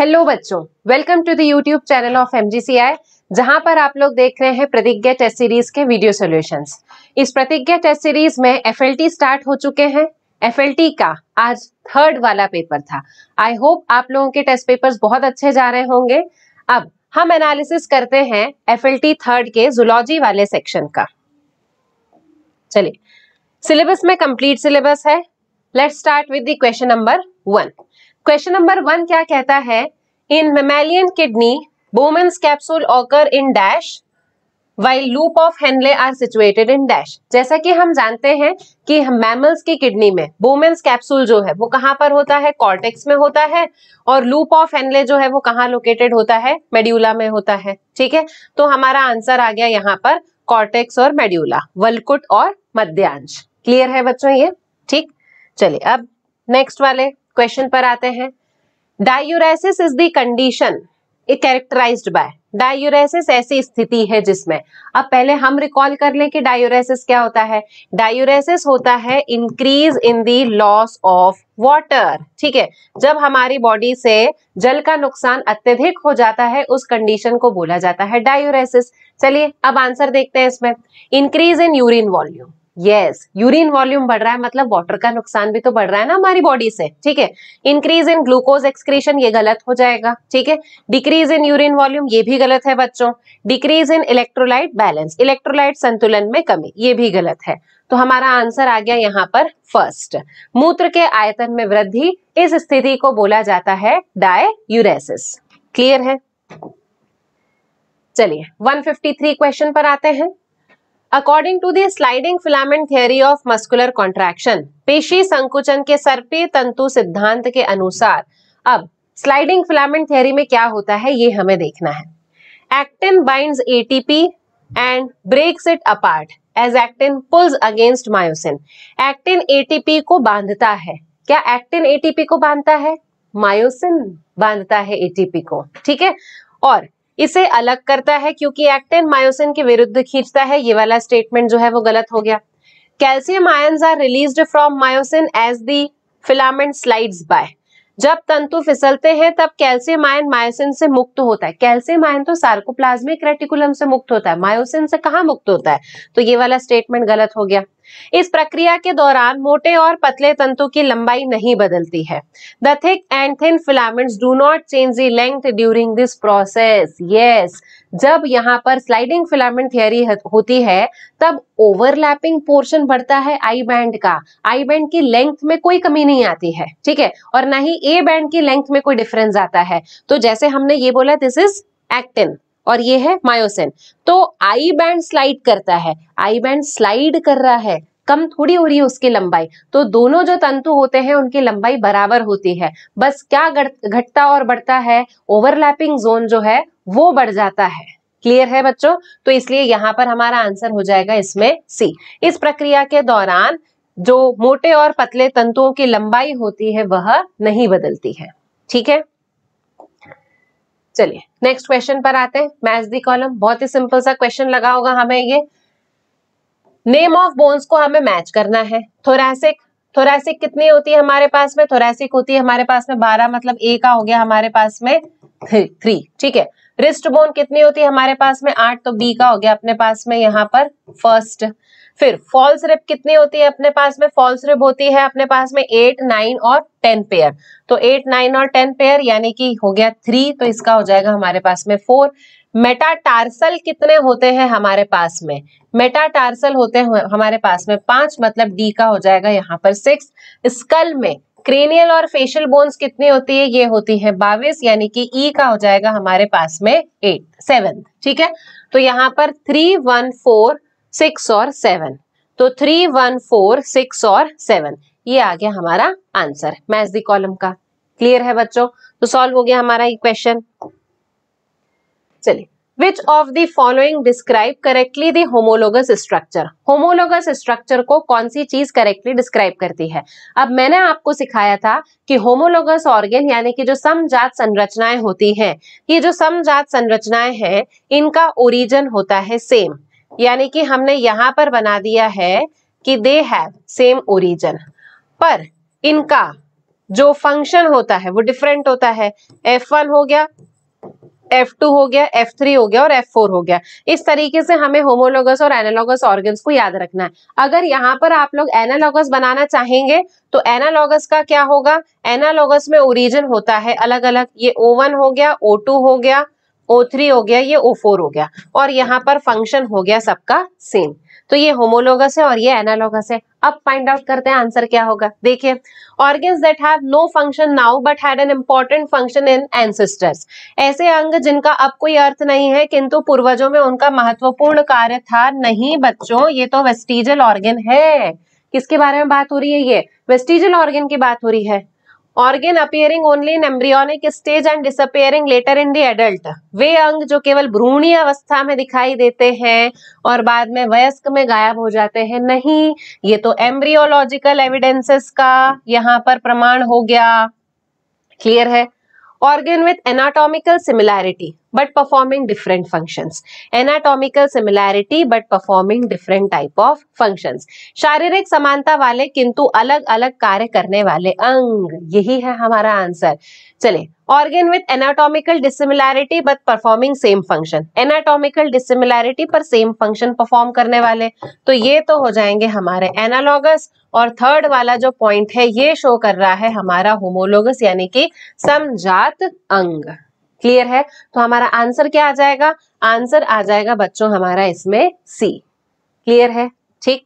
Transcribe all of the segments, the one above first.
Hello बच्चों welcome to the YouTube channel of M जहां पर आप लोग देख रहे हैं प्रतिज्ञा टेस्ट सीरीज के वीडियो सॉल्यूशंस इस प्रतिज्ञा टेस्ट सीरीज में एफएलटी स्टार्ट हो चुके हैं एफएलटी का आज थर्ड वाला पेपर था आई होप आप लोगों के टेस्ट पेपर्स बहुत अच्छे जा रहे होंगे अब हम एनालिसिस करते हैं एफ थर्ड के जुलॉजी वाले सेक्शन का चलिए सिलेबस में कंप्लीट सिलेबस है let start with the question number one question number one क्या कहता है in mammalian kidney Bowman's capsule occur in dash while loop of Henle are situated in dash जैसा कि हम जानते हैं कि मैमल्स की किडनी में बोमेंस कैप्सूल जो है वो कहाँ पर होता है कॉर्टेक्स में होता है और लूप ऑफ हेनले जो है वो कहाँ लोकेटेड होता है मेड्यूला में होता है ठीक है तो हमारा आंसर आ गया यहाँ पर कॉर्टेक्स और मेड्यूला वलकुट और मध्यांश क्लियर है बच्चों ये ठीक चलिए अब नेक्स्ट वाले क्वेश्चन पर आते हैं diuresis is the condition it characterized by diuresis ऐसी स्थिति है जिसमें अब पहले हम रिकॉल कर लें कि डायोरेसिस क्या होता है डायोरेसिस होता है increase in the loss of water ठीक है जब हमारी बॉडी से जल का नुकसान अत्यधिक हो जाता है उस कंडीशन को बोला जाता है डायोरेसिस चलिए अब आंसर देखते हैं इसमें increase in urine volume yes urine volume बढ़ रहा है मतलब वाटर का नुकसान भी तो बढ़ रहा है ना हमारी बॉडी से ठीक है इंक्रीज इन ग्लूकोज एक्सक्रीशन ये गलत हो जाएगा ठीक है डिक्रीज इन यूरिन वॉल्यूम ये भी गलत है बच्चों decrease in electrolyte balance electrolyte संतुलन में कमी ये भी गलत है तो हमारा आंसर आ गया यहाँ पर फर्स्ट मूत्र के आयतन में वृद्धि इस स्थिति को बोला जाता है डायूरेसिस क्लियर है चलिए 153 क्वेश्चन पर आते हैं according to the sliding filament theory of muscular contraction पेशी संकुचन के सर्पीय तंतु सिद्धांत के अनुसार अब स्लाइडिंग फिलामेंट थियरी में क्या होता है ये हमें देखना है actin binds ATP and breaks it apart as actin pulls against myosin actin ATP को बांधता है क्या एक्टिन एटीपी को बांधता है मायोसिन बांधता है एटीपी को ठीक है और इसे अलग करता है क्योंकि एक्टिन मायोसिन के विरुद्ध खींचता है ये वाला स्टेटमेंट जो है वो गलत हो गया calcium ion are release from myosin as the filament slides by जब तंतु फिसलते हैं तब कैल्सियम आयन मायोसिन से मुक्त होता है कैल्सियम आयन तो सार्कोप्लाज्मिक रेटिकुलम से मुक्त होता है मायोसिन से कहा मुक्त होता है तो ये वाला स्टेटमेंट गलत हो गया इस प्रक्रिया के दौरान मोटे और पतले तंतु की लंबाई नहीं बदलती है the thick and thin filaments do not change the length during this process yes जब यहाँ पर स्लाइडिंग फिलामेंट थियरी होती है तब ओवरलैपिंग पोर्शन बढ़ता है आई बैंड का आई बैंड की लेंथ में कोई कमी नहीं आती है ठीक है और ना ही ए बैंड की लेंथ में कोई डिफरेंस आता है तो जैसे हमने ये बोला दिस इज एक्टिन और ये है मायोसिन तो आई बैंड स्लाइड करता है आई बैंड स्लाइड कर रहा है कम थोड़ी हो रही है उसकी लंबाई तो दोनों जो तंतु होते हैं उनकी लंबाई बराबर होती है बस क्या घटता और बढ़ता है ओवरलैपिंग जोन जो है वो बढ़ जाता है क्लियर है बच्चों तो इसलिए यहाँ पर हमारा आंसर हो जाएगा इसमें सी इस प्रक्रिया के दौरान जो मोटे और पतले तंतुओं की लंबाई होती है वह नहीं बदलती है ठीक है चलिए नेक्स्ट क्वेश्चन पर आते हैं मैच दी कॉलम बहुत ही सिंपल सा क्वेश्चन लगा होगा हमें ये नेम ऑफ बोन्स को हमें मैच करना है थोरैसिक थोरैसिक कितनी होती है हमारे पास में थोरैसिक होती है हमारे पास में बारह मतलब ए का हो गया हमारे पास में थ्री ठीक है रिस्ट बोन कितनी होती है हमारे पास में आठ तो बी का हो गया अपने पास में यहाँ पर फर्स्ट फिर फॉल्स रिप कितनी होती है अपने पास में फॉल्स रिप होती है अपने पास में एट नाइन और टेन पेयर तो एट नाइन और टेन पेयर यानी कि हो गया थ्री तो इसका हो जाएगा हमारे पास में फोर मेटाटार्सल कितने होते हैं हमारे पास में मेटाटार्सल होते हैं हमारे पास में पांच मतलब डी का हो जाएगा यहाँ पर सिक्स स्कल में क्रेनियल और फेशियल बोन्स कितनी होती है ये होती है बाविस यानी कि ई का हो जाएगा हमारे पास में एट सेवन ठीक है तो यहाँ पर थ्री वन फोर सिक्स और सेवन तो थ्री वन फोर सिक्स और सेवन ये आ गया हमारा आंसर मैथ दी कॉलम का क्लियर है बच्चों तो सॉल्व हो गया हमारा ये क्वेश्चन चलिए which of the following describe correctly the homologous structure homologous structure को कौन सी चीज करेक्टली डिस्क्राइब करती है अब मैंने आपको सिखाया था कि होमोलोगस ऑर्गेन यानी कि जो समजात संरचनाएं होती हैं ये जो समजात संरचनाएं हैं इनका ओरिजन होता है सेम यानी कि हमने यहाँ पर बना दिया है कि दे हैव सेम ओरिजन पर इनका जो फंक्शन होता है वो डिफरेंट होता है एफ हो गया एफ टू हो गया एफ थ्री हो गया और एफ फोर हो गया इस तरीके से हमें होमोलोगस और एनालॉगस ऑर्गन्स को याद रखना है अगर यहाँ पर आप लोग एनालॉगस बनाना चाहेंगे तो एनालॉगस का क्या होगा एनालॉगस में ओरिजिन होता है अलग अलग ये ओ वन हो गया ओ टू हो गया ओ थ्री हो गया ये ओ फोर हो गया और यहाँ पर फंक्शन हो गया सबका सेम तो ये होमोलोगस है और ये एनालोगस है अब फाइंड आउट करते हैं आंसर क्या होगा देखिए organs that have no function now but had an important function in ancestors ऐसे अंग जिनका अब कोई अर्थ नहीं है किंतु पूर्वजों में उनका महत्वपूर्ण कार्य था नहीं बच्चों ये तो वेस्टिजल ऑर्गन है किसके बारे में बात हो रही है ये वेस्टिजल ऑर्गन की बात हो रही है organ appearing only in embryonic stage and disappearing later in the adult वे अंग जो केवल भ्रूणी अवस्था में दिखाई देते हैं और बाद में वयस्क में गायब हो जाते हैं नहीं ये तो एम्ब्रियोलॉजिकल एविडेंसेस का यहाँ पर प्रमाण हो गया क्लियर है organ with anatomical similarity but performing different function anatomical similarity but performing different type of function शारीरिक समानता वाले किंतु अलग अलग कार्य करने वाले अंग यही है हमारा आंसर चले organ with anatomical dissimilarity but performing same function anatomical dissimilarity पर सेम फंक्शन परफॉर्म करने वाले तो ये तो हो जाएंगे हमारे एनालॉगस और थर्ड वाला जो पॉइंट है ये शो कर रहा है हमारा होमोलोगस यानी कि समझात अंग क्लियर है तो हमारा आंसर क्या आ जाएगा आंसर आ जाएगा बच्चों हमारा इसमें सी क्लियर है ठीक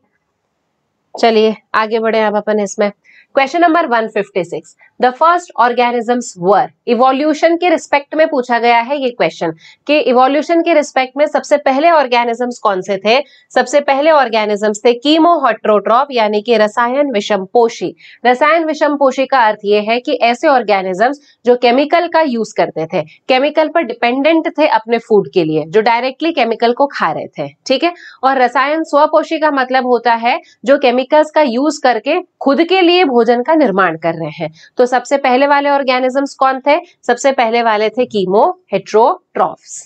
चलिए आगे बढ़े अब अपन इसमें question number 156 the first organisms were evolution के रिस्पेक्ट में पूछा गया है ये क्वेश्चन कि इवोल्यूशन के रिस्पेक्ट में सबसे पहले ऑर्गेनिजम्स कौन से थे सबसे पहले ऑर्गेनिजम्स थे कीमोहोट्रोट्रॉप यानी कि रसायन विषम पोषी रसायन विषम पोषी का अर्थ ये है कि ऐसे ऑर्गेनिजम्स जो केमिकल का यूज करते थे केमिकल पर डिपेंडेंट थे अपने फूड के लिए जो डायरेक्टली केमिकल को खा रहे थे ठीक है और रसायन स्वपोषी का मतलब होता है जो केमिकल्स का यूज करके खुद के लिए भोजन नाइट्रोजन का निर्माण कर रहे हैं तो सबसे पहले वाले ऑर्गेनिजम्स कौन थे सबसे पहले वाले थे कीमो हेट्रोट्रॉफ्स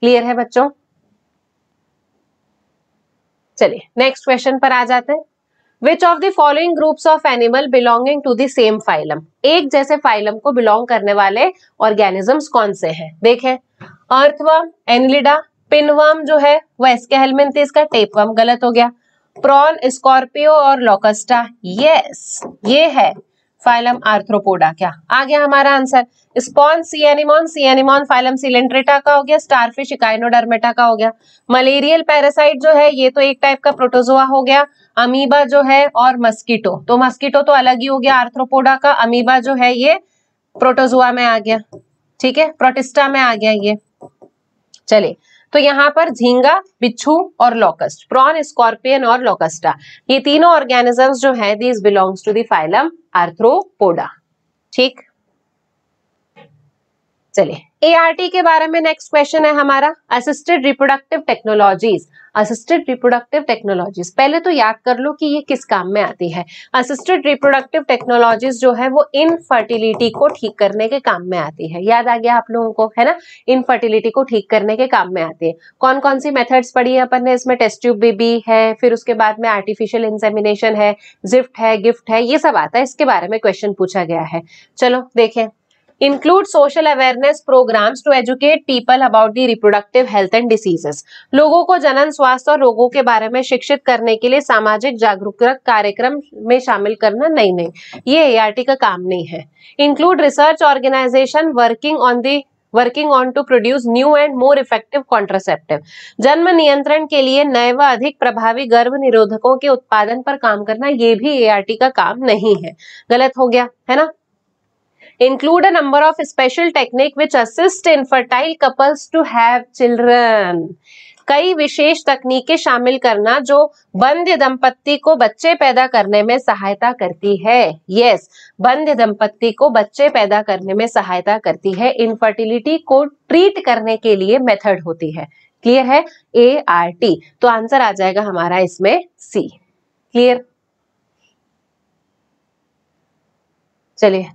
क्लियर है बच्चों चलिए नेक्स्ट क्वेश्चन पर आ जाते हैं which of the following groups of animal belonging to the same phylum एक जैसे फाइलम को बिलोंग करने वाले ऑर्गेनिजम्स कौन से हैं देखें अर्थवर्म एनिलिडा पिनवर्म जो है वह इसके हेलमेंथ इसका टेपवर्म गलत हो गया प्रॉन स्कॉर्पियो और लोकस्टा यस ये है फाइलम आर्थ्रोपोडा क्या आ गया हमारा answer sponge sea anemone sea anemone phylum Coelenterata का हो गया स्टारफिश इकाइनोडर्मेटा का हो गया मलेरियल पैरासाइट जो है ये तो एक टाइप का प्रोटोजोआ हो गया अमीबा जो है और मस्कीटो तो मस्कीटो तो अलग ही हो गया आर्थ्रोपोडा का अमीबा जो है ये प्रोटोजोआ में आ गया ठीक है प्रोटिस्टा में आ गया ये चलिए तो यहाँ पर झींगा बिच्छू और लोकस्ट प्रॉन स्कॉर्पियन और लोकस्टा ये तीनों ऑर्गेनिजम जो है these belongs to phylum Arthropoda ठीक चलिए एआरटी के बारे में नेक्स्ट क्वेश्चन है हमारा assisted reproductive technologies assisted reproductive technologies पहले तो याद कर लो कि ये किस काम में आती है असिस्टेड रिप्रोडक्टिव टेक्नोलॉजीज जो है वो इनफर्टिलिटी को ठीक करने के काम में आती है याद आ गया आप लोगों को है ना इनफर्टिलिटी को ठीक करने के काम में आती है कौन कौन सी मेथड्स पढ़ी है अपन ने इसमें टेस्ट ट्यूब बेबी है फिर उसके बाद में आर्टिफिशियल इंसेमिनेशन है जिफ्ट है गिफ्ट है ये सब आता है इसके बारे में क्वेश्चन पूछा गया है चलो देखें include social awareness programmes to educate people about the reproductive health and diseases लोगों को जनन स्वास्थ्य और रोगों के बारे में शिक्षित करने के लिए सामाजिक जागरूकता कार्यक्रम में शामिल करना नहीं नहीं ये एआरटी का काम नहीं है include research organisation working on the working on to produce new and more effective contraceptive जन्म नियंत्रण के लिए नए व अधिक प्रभावी गर्भ निरोधकों के उत्पादन पर काम करना ये भी एआरटी का काम नहीं है गलत हो गया है ना include a number of special technique which assist infertile couples to have children कई विशेष तकनीकें शामिल करना जो बंद दंपत्ति को बच्चे पैदा करने में सहायता करती है यस बंद दंपत्ति को बच्चे पैदा करने में सहायता करती है इनफर्टिलिटी को ट्रीट करने के लिए मेथड होती है क्लियर है ए आर टी तो आंसर आ जाएगा हमारा इसमें सी क्लियर चलिए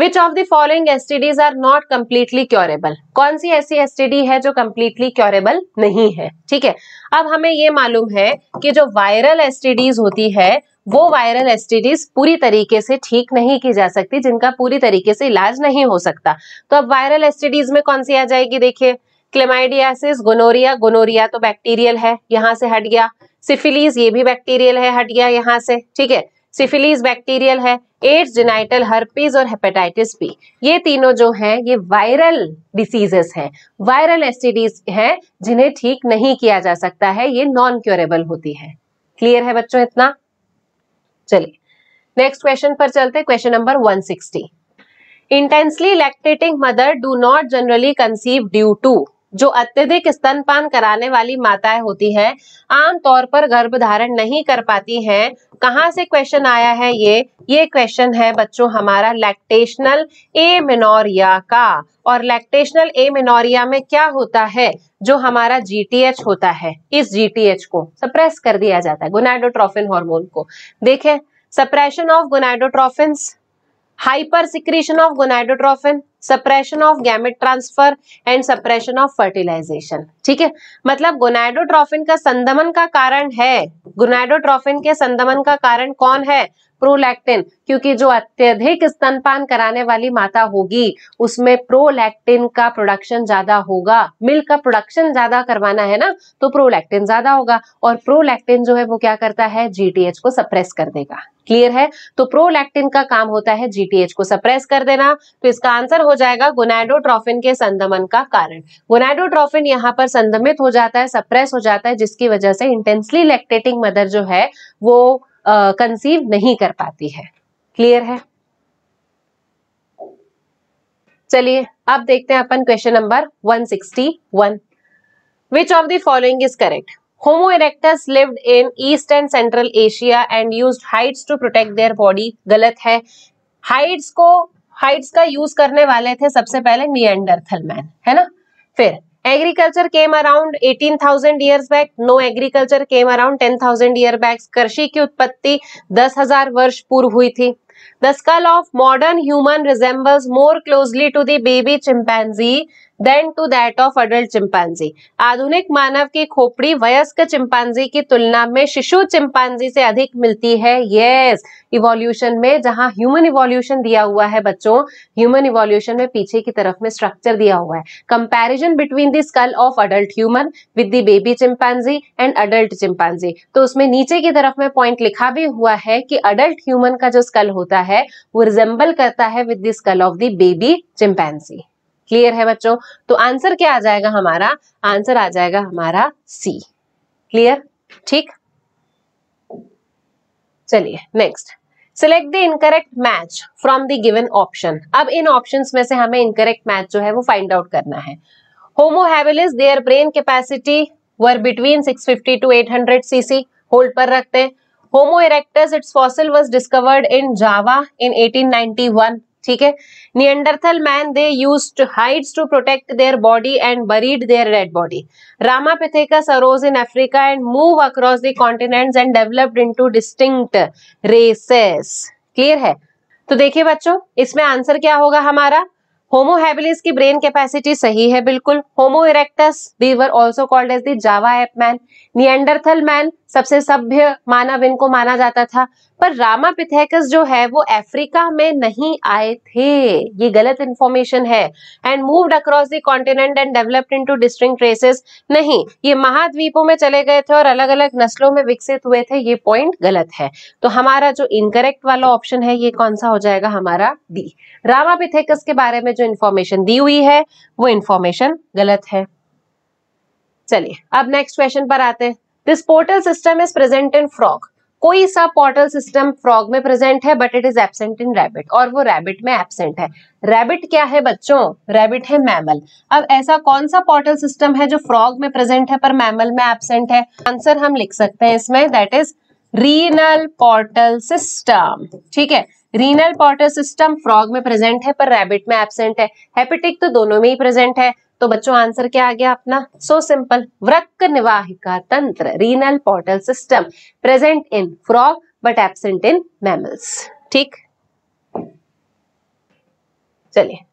which of the following STDs are not completely curable कौन सी ऐसी एसटीडी है जो कम्प्लीटली क्योरेबल नहीं है ठीक है अब हमें ये मालूम है कि जो वायरल एसटीडीज होती है वो वायरल एसटीडीज पूरी तरीके से ठीक नहीं की जा सकती जिनका पूरी तरीके से इलाज नहीं हो सकता तो अब वायरल एसटीडीज में कौन सी आ जाएगी देखिए क्लेमाइडियासिस गोनोरिया गोनोरिया तो बैक्टीरियल है यहाँ से हट गया सिफिलीज ये भी बैक्टीरियल है हट गया यहाँ से ठीक है सिफिलीज बैक्टीरियल है एड्स जेनाइटल हर्पीज और हेपेटाइटिस बी ये तीनों जो हैं ये वायरल डिसीजेस हैं वायरल एसटीडीज हैं जिन्हें ठीक नहीं किया जा सकता है ये नॉन क्योरेबल होती है क्लियर है बच्चों इतना चलिए नेक्स्ट क्वेश्चन पर चलते question number 160 intensely lactating mother do not generally conceive due to जो अत्यधिक स्तनपान कराने वाली माताएं होती हैं आमतौर पर गर्भधारण नहीं कर पाती हैं कहाँ से क्वेश्चन आया है ये ये क्वेश्चन है बच्चों हमारा लैक्टेशनल ए मिनोरिया का और लैक्टेशनल ए मिनोरिया में क्या होता है जो हमारा जीटीएच होता है इस जीटीएच को सप्रेस कर दिया जाता है गुनाइडोट्रोफिन हॉर्मोन को देखें suppression of gonadotrophin hyper secretion of gonadotrophin suppression of gamete transfer and suppression of fertilisation ठीक है मतलब गोनाइडोट्रोफिन का संदमन का कारण है गोनाइडोट्रोफिन के संदमन का कारण कौन है प्रोलैक्टिन क्योंकि जो अत्यधिक स्तनपान कराने वाली माता होगी उसमें प्रोलैक्टिन का प्रोडक्शन ज्यादा होगा मिल्क का प्रोडक्शन ज्यादा करवाना है ना तो प्रोलैक्टिन ज्यादा होगा और प्रोलैक्टिन जो है वो क्या करता है जीटीएच को सप्रेस कर देगा क्लियर है तो प्रोलैक्टिन का काम होता है जीटीएच को सप्रेस कर देना तो इसका आंसर हो जाएगा गोनाडोट्रोफिन के संदमन का कारण गोनाडोट्रोफिन यहाँ पर संदमित हो जाता है सप्रेस हो जाता है जिसकी वजह से इंटेंसली लैक्टेटिंग मदर जो है वो कंसीव नहीं कर पाती है क्लियर है चलिए अब देखते हैं अपन question number 161 which of the following is correct Homo erectus lived in East and Central Asia and used hides to protect their body गलत है हाइट्स को हाइट्स का यूज करने वाले थे सबसे पहले नियंडरथल मैन है ना फिर agriculture came around 18,000 years back no agriculture came around 10,000 year back कृषि की उत्पत्ति 10,000 वर्ष पूर्व हुई थी the skull of modern human resembles more closely to the baby chimpanzee than to that of adult chimpanzee आधुनिक मानव की खोपड़ी वयस्क चिंपांजी की तुलना में शिशु चिंपांजी से अधिक मिलती है यस इवोल्यूशन में जहां ह्यूमन इवोल्यूशन दिया हुआ है बच्चों ह्यूमन इवोल्यूशन में पीछे की तरफ में स्ट्रक्चर दिया हुआ है comparison between the skull of adult human with the baby chimpanzee and adult chimpanzee तो उसमें नीचे की तरफ में पॉइंट लिखा भी हुआ है कि अडल्ट ह्यूमन का जो स्कल होता है वो रिजेंबल करता है with the skull of the baby chimpanzee clear है बच्चों तो आंसर क्या आ जाएगा हमारा आंसर आ जाएगा हमारा सी क्लियर ठीक चलिए next select the incorrect match from the given option अब इन ऑप्शन में से हमें इनकरेक्ट मैच जो है वो फाइंड आउट करना है Homo habilis their brain capacity were between 650 to 800 CC hold पर रखते हैं Homo erectus its fossil was discovered in Java in 1891 ठीक है Neanderthal man they used hides to protect their body and buried their red body Ramapithecus arose in Africa and move across the and developed into distinct races clear है तो देखिए बच्चों इसमें answer क्या होगा हमारा Homo habilis की brain capacity सही है बिल्कुल Homo erectus were also called as the Java ape man Neanderthal man सबसे सभ्य मानव इनको माना जाता था पर रामा पिथेकस जो है वो अफ्रीका में नहीं आए थे ये गलत इंफॉर्मेशन है and moved across the continent and developed into distinct races नहीं ये महाद्वीपों में चले गए थे और अलग अलग नस्लों में विकसित हुए थे ये पॉइंट गलत है तो हमारा जो इनकरेक्ट वाला ऑप्शन है ये कौन सा हो जाएगा हमारा डी रामा पिथेकस के बारे में जो इन्फॉर्मेशन दी हुई है वो इन्फॉर्मेशन गलत है चलिए अब नेक्स्ट क्वेश्चन पर आते हैं this portal system is present in frog कोई सा पोर्टल सिस्टम फ्रॉग में प्रेजेंट है but it is absent in rabbit और वो रैबिट में एबसेंट है रैबिट क्या है बच्चों रैबिट है मैमल अब ऐसा कौन सा पोर्टल सिस्टम है जो फ्रॉग में प्रेजेंट है पर मैमल में एबसेंट है आंसर हम लिख सकते हैं इसमें that is renal portal system ठीक है रीनल पोर्टल सिस्टम फ्रॉग में प्रेजेंट है पर रैबिट में एबसेंट है हेपेटिक तो दोनों में ही प्रेजेंट है तो बच्चों आंसर क्या आ गया अपना सो सिंपल वृक्क निवाहिका तंत्र renal portal system present in frog but absent in mammals ठीक चलिए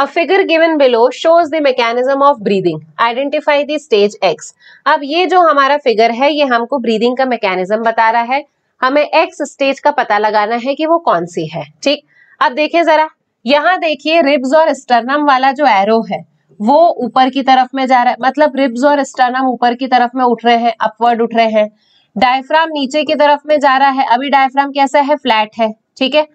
A figure given below shows the mechanism of breathing. Identify the stage X. अब ये जो हमारा फिगर है ये हमको ब्रीदिंग का मैकेनिज्म बता रहा है हमें एक्स स्टेज का पता लगाना है कि वो कौन सी है ठीक अब देखिए जरा यहाँ देखिए रिब्स और स्टर्नम वाला जो एरो है वो ऊपर की तरफ में जा रहा है मतलब रिब्स और स्टर्नम ऊपर की तरफ में उठ रहे हैं अपवर्ड उठ रहे हैं डायफ्राम नीचे की तरफ में जा रहा है अभी डायफ्राम कैसा है फ्लैट है ठीक है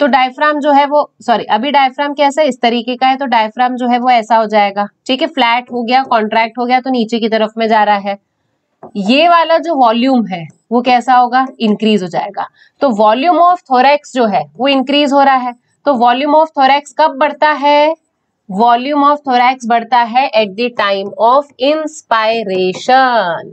तो डायफ्राम जो है वो सॉरी अभी डायफ्राम कैसा है इस तरीके का है तो डायफ्राम जो है वो ऐसा हो जाएगा ठीक है फ्लैट हो गया कॉन्ट्रैक्ट हो गया तो नीचे की तरफ में जा रहा है ये वाला जो वॉल्यूम है वो कैसा होगा इंक्रीज हो जाएगा तो वॉल्यूम ऑफ थोरेक्स जो है वो इंक्रीज हो रहा है तो वॉल्यूम ऑफ थोरेक्स कब बढ़ता है वॉल्यूम ऑफ थोरैक्स बढ़ता है at the time of inspiration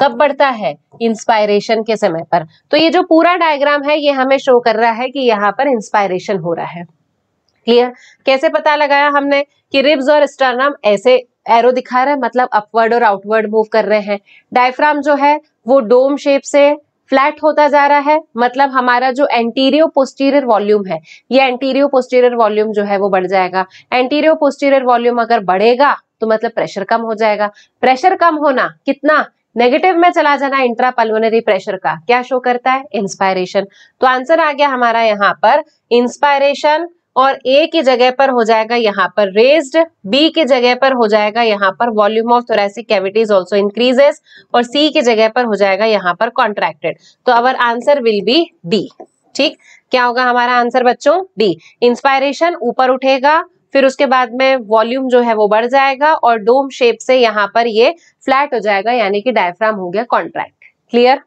कब बढ़ता है इंस्पायरेशन के समय पर तो ये जो पूरा डायग्राम है ये हमें शो कर रहा है कि यहाँ पर इंस्पायरेशन हो रहा है क्लियर कैसे पता लगाया हमने कि रिब्स और स्टर्नम ऐसे एरो दिखा रहे हैं मतलब अपवर्ड और आउटवर्ड मूव कर रहे हैं डायफ्राम जो है वो डोम शेप से फ्लैट होता जा रहा है मतलब हमारा जो एंटीरियो पोस्टीरियर वॉल्यूम है ये एंटीरियो पोस्टीरियर वॉल्यूम जो है वो बढ़ जाएगा एंटीरियो पोस्टीरियर वॉल्यूम अगर बढ़ेगा तो मतलब प्रेशर कम हो जाएगा प्रेशर कम होना कितना नेगेटिव में चला जाना इंट्रा पल्मोनरी प्रेशर का क्या शो करता है इंस्पायरेशन तो आंसर आ गया हमारा यहाँ पर इंस्पायरेशन और ए की जगह पर हो जाएगा यहाँ पर रेज्ड बी की जगह पर हो जाएगा यहाँ पर volume of thoracic cavities also increases और सी की जगह पर हो जाएगा यहाँ पर कॉन्ट्रैक्टेड तो our answer will be D ठीक क्या होगा हमारा आंसर बच्चों डी इंस्पायरेशन ऊपर उठेगा फिर उसके बाद में वॉल्यूम जो है वो बढ़ जाएगा और डोम शेप से यहाँ पर ये फ्लैट हो जाएगा यानी कि डायफ्राम हो गया कॉन्ट्रैक्ट क्लियर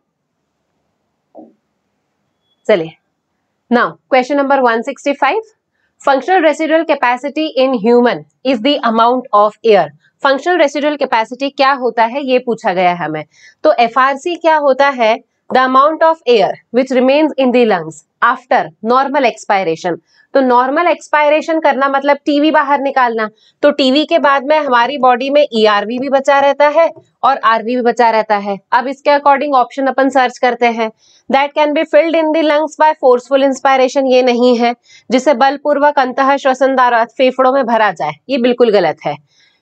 चलिए now question number 165 functional residual capacity in human is the amount of air functional residual capacity क्या होता है ये पूछा गया है हमें तो एफ क्या होता है the amount of air which remains in the lungs after normal expiration तो नॉर्मल एक्सपायरेशन करना मतलब टीवी बाहर निकालना तो टीवी के बाद में हमारी बॉडी में ई e वी भी बचा रहता है और आरवी भी बचा रहता है अब इसके अकॉर्डिंग ऑप्शन अपन सर्च करते हैं that can be filled in the lungs by forceful inspiration ये नहीं है जिसे बलपूर्वक अंत श्वसन द्वारा फेफड़ों में भरा जाए ये बिल्कुल गलत है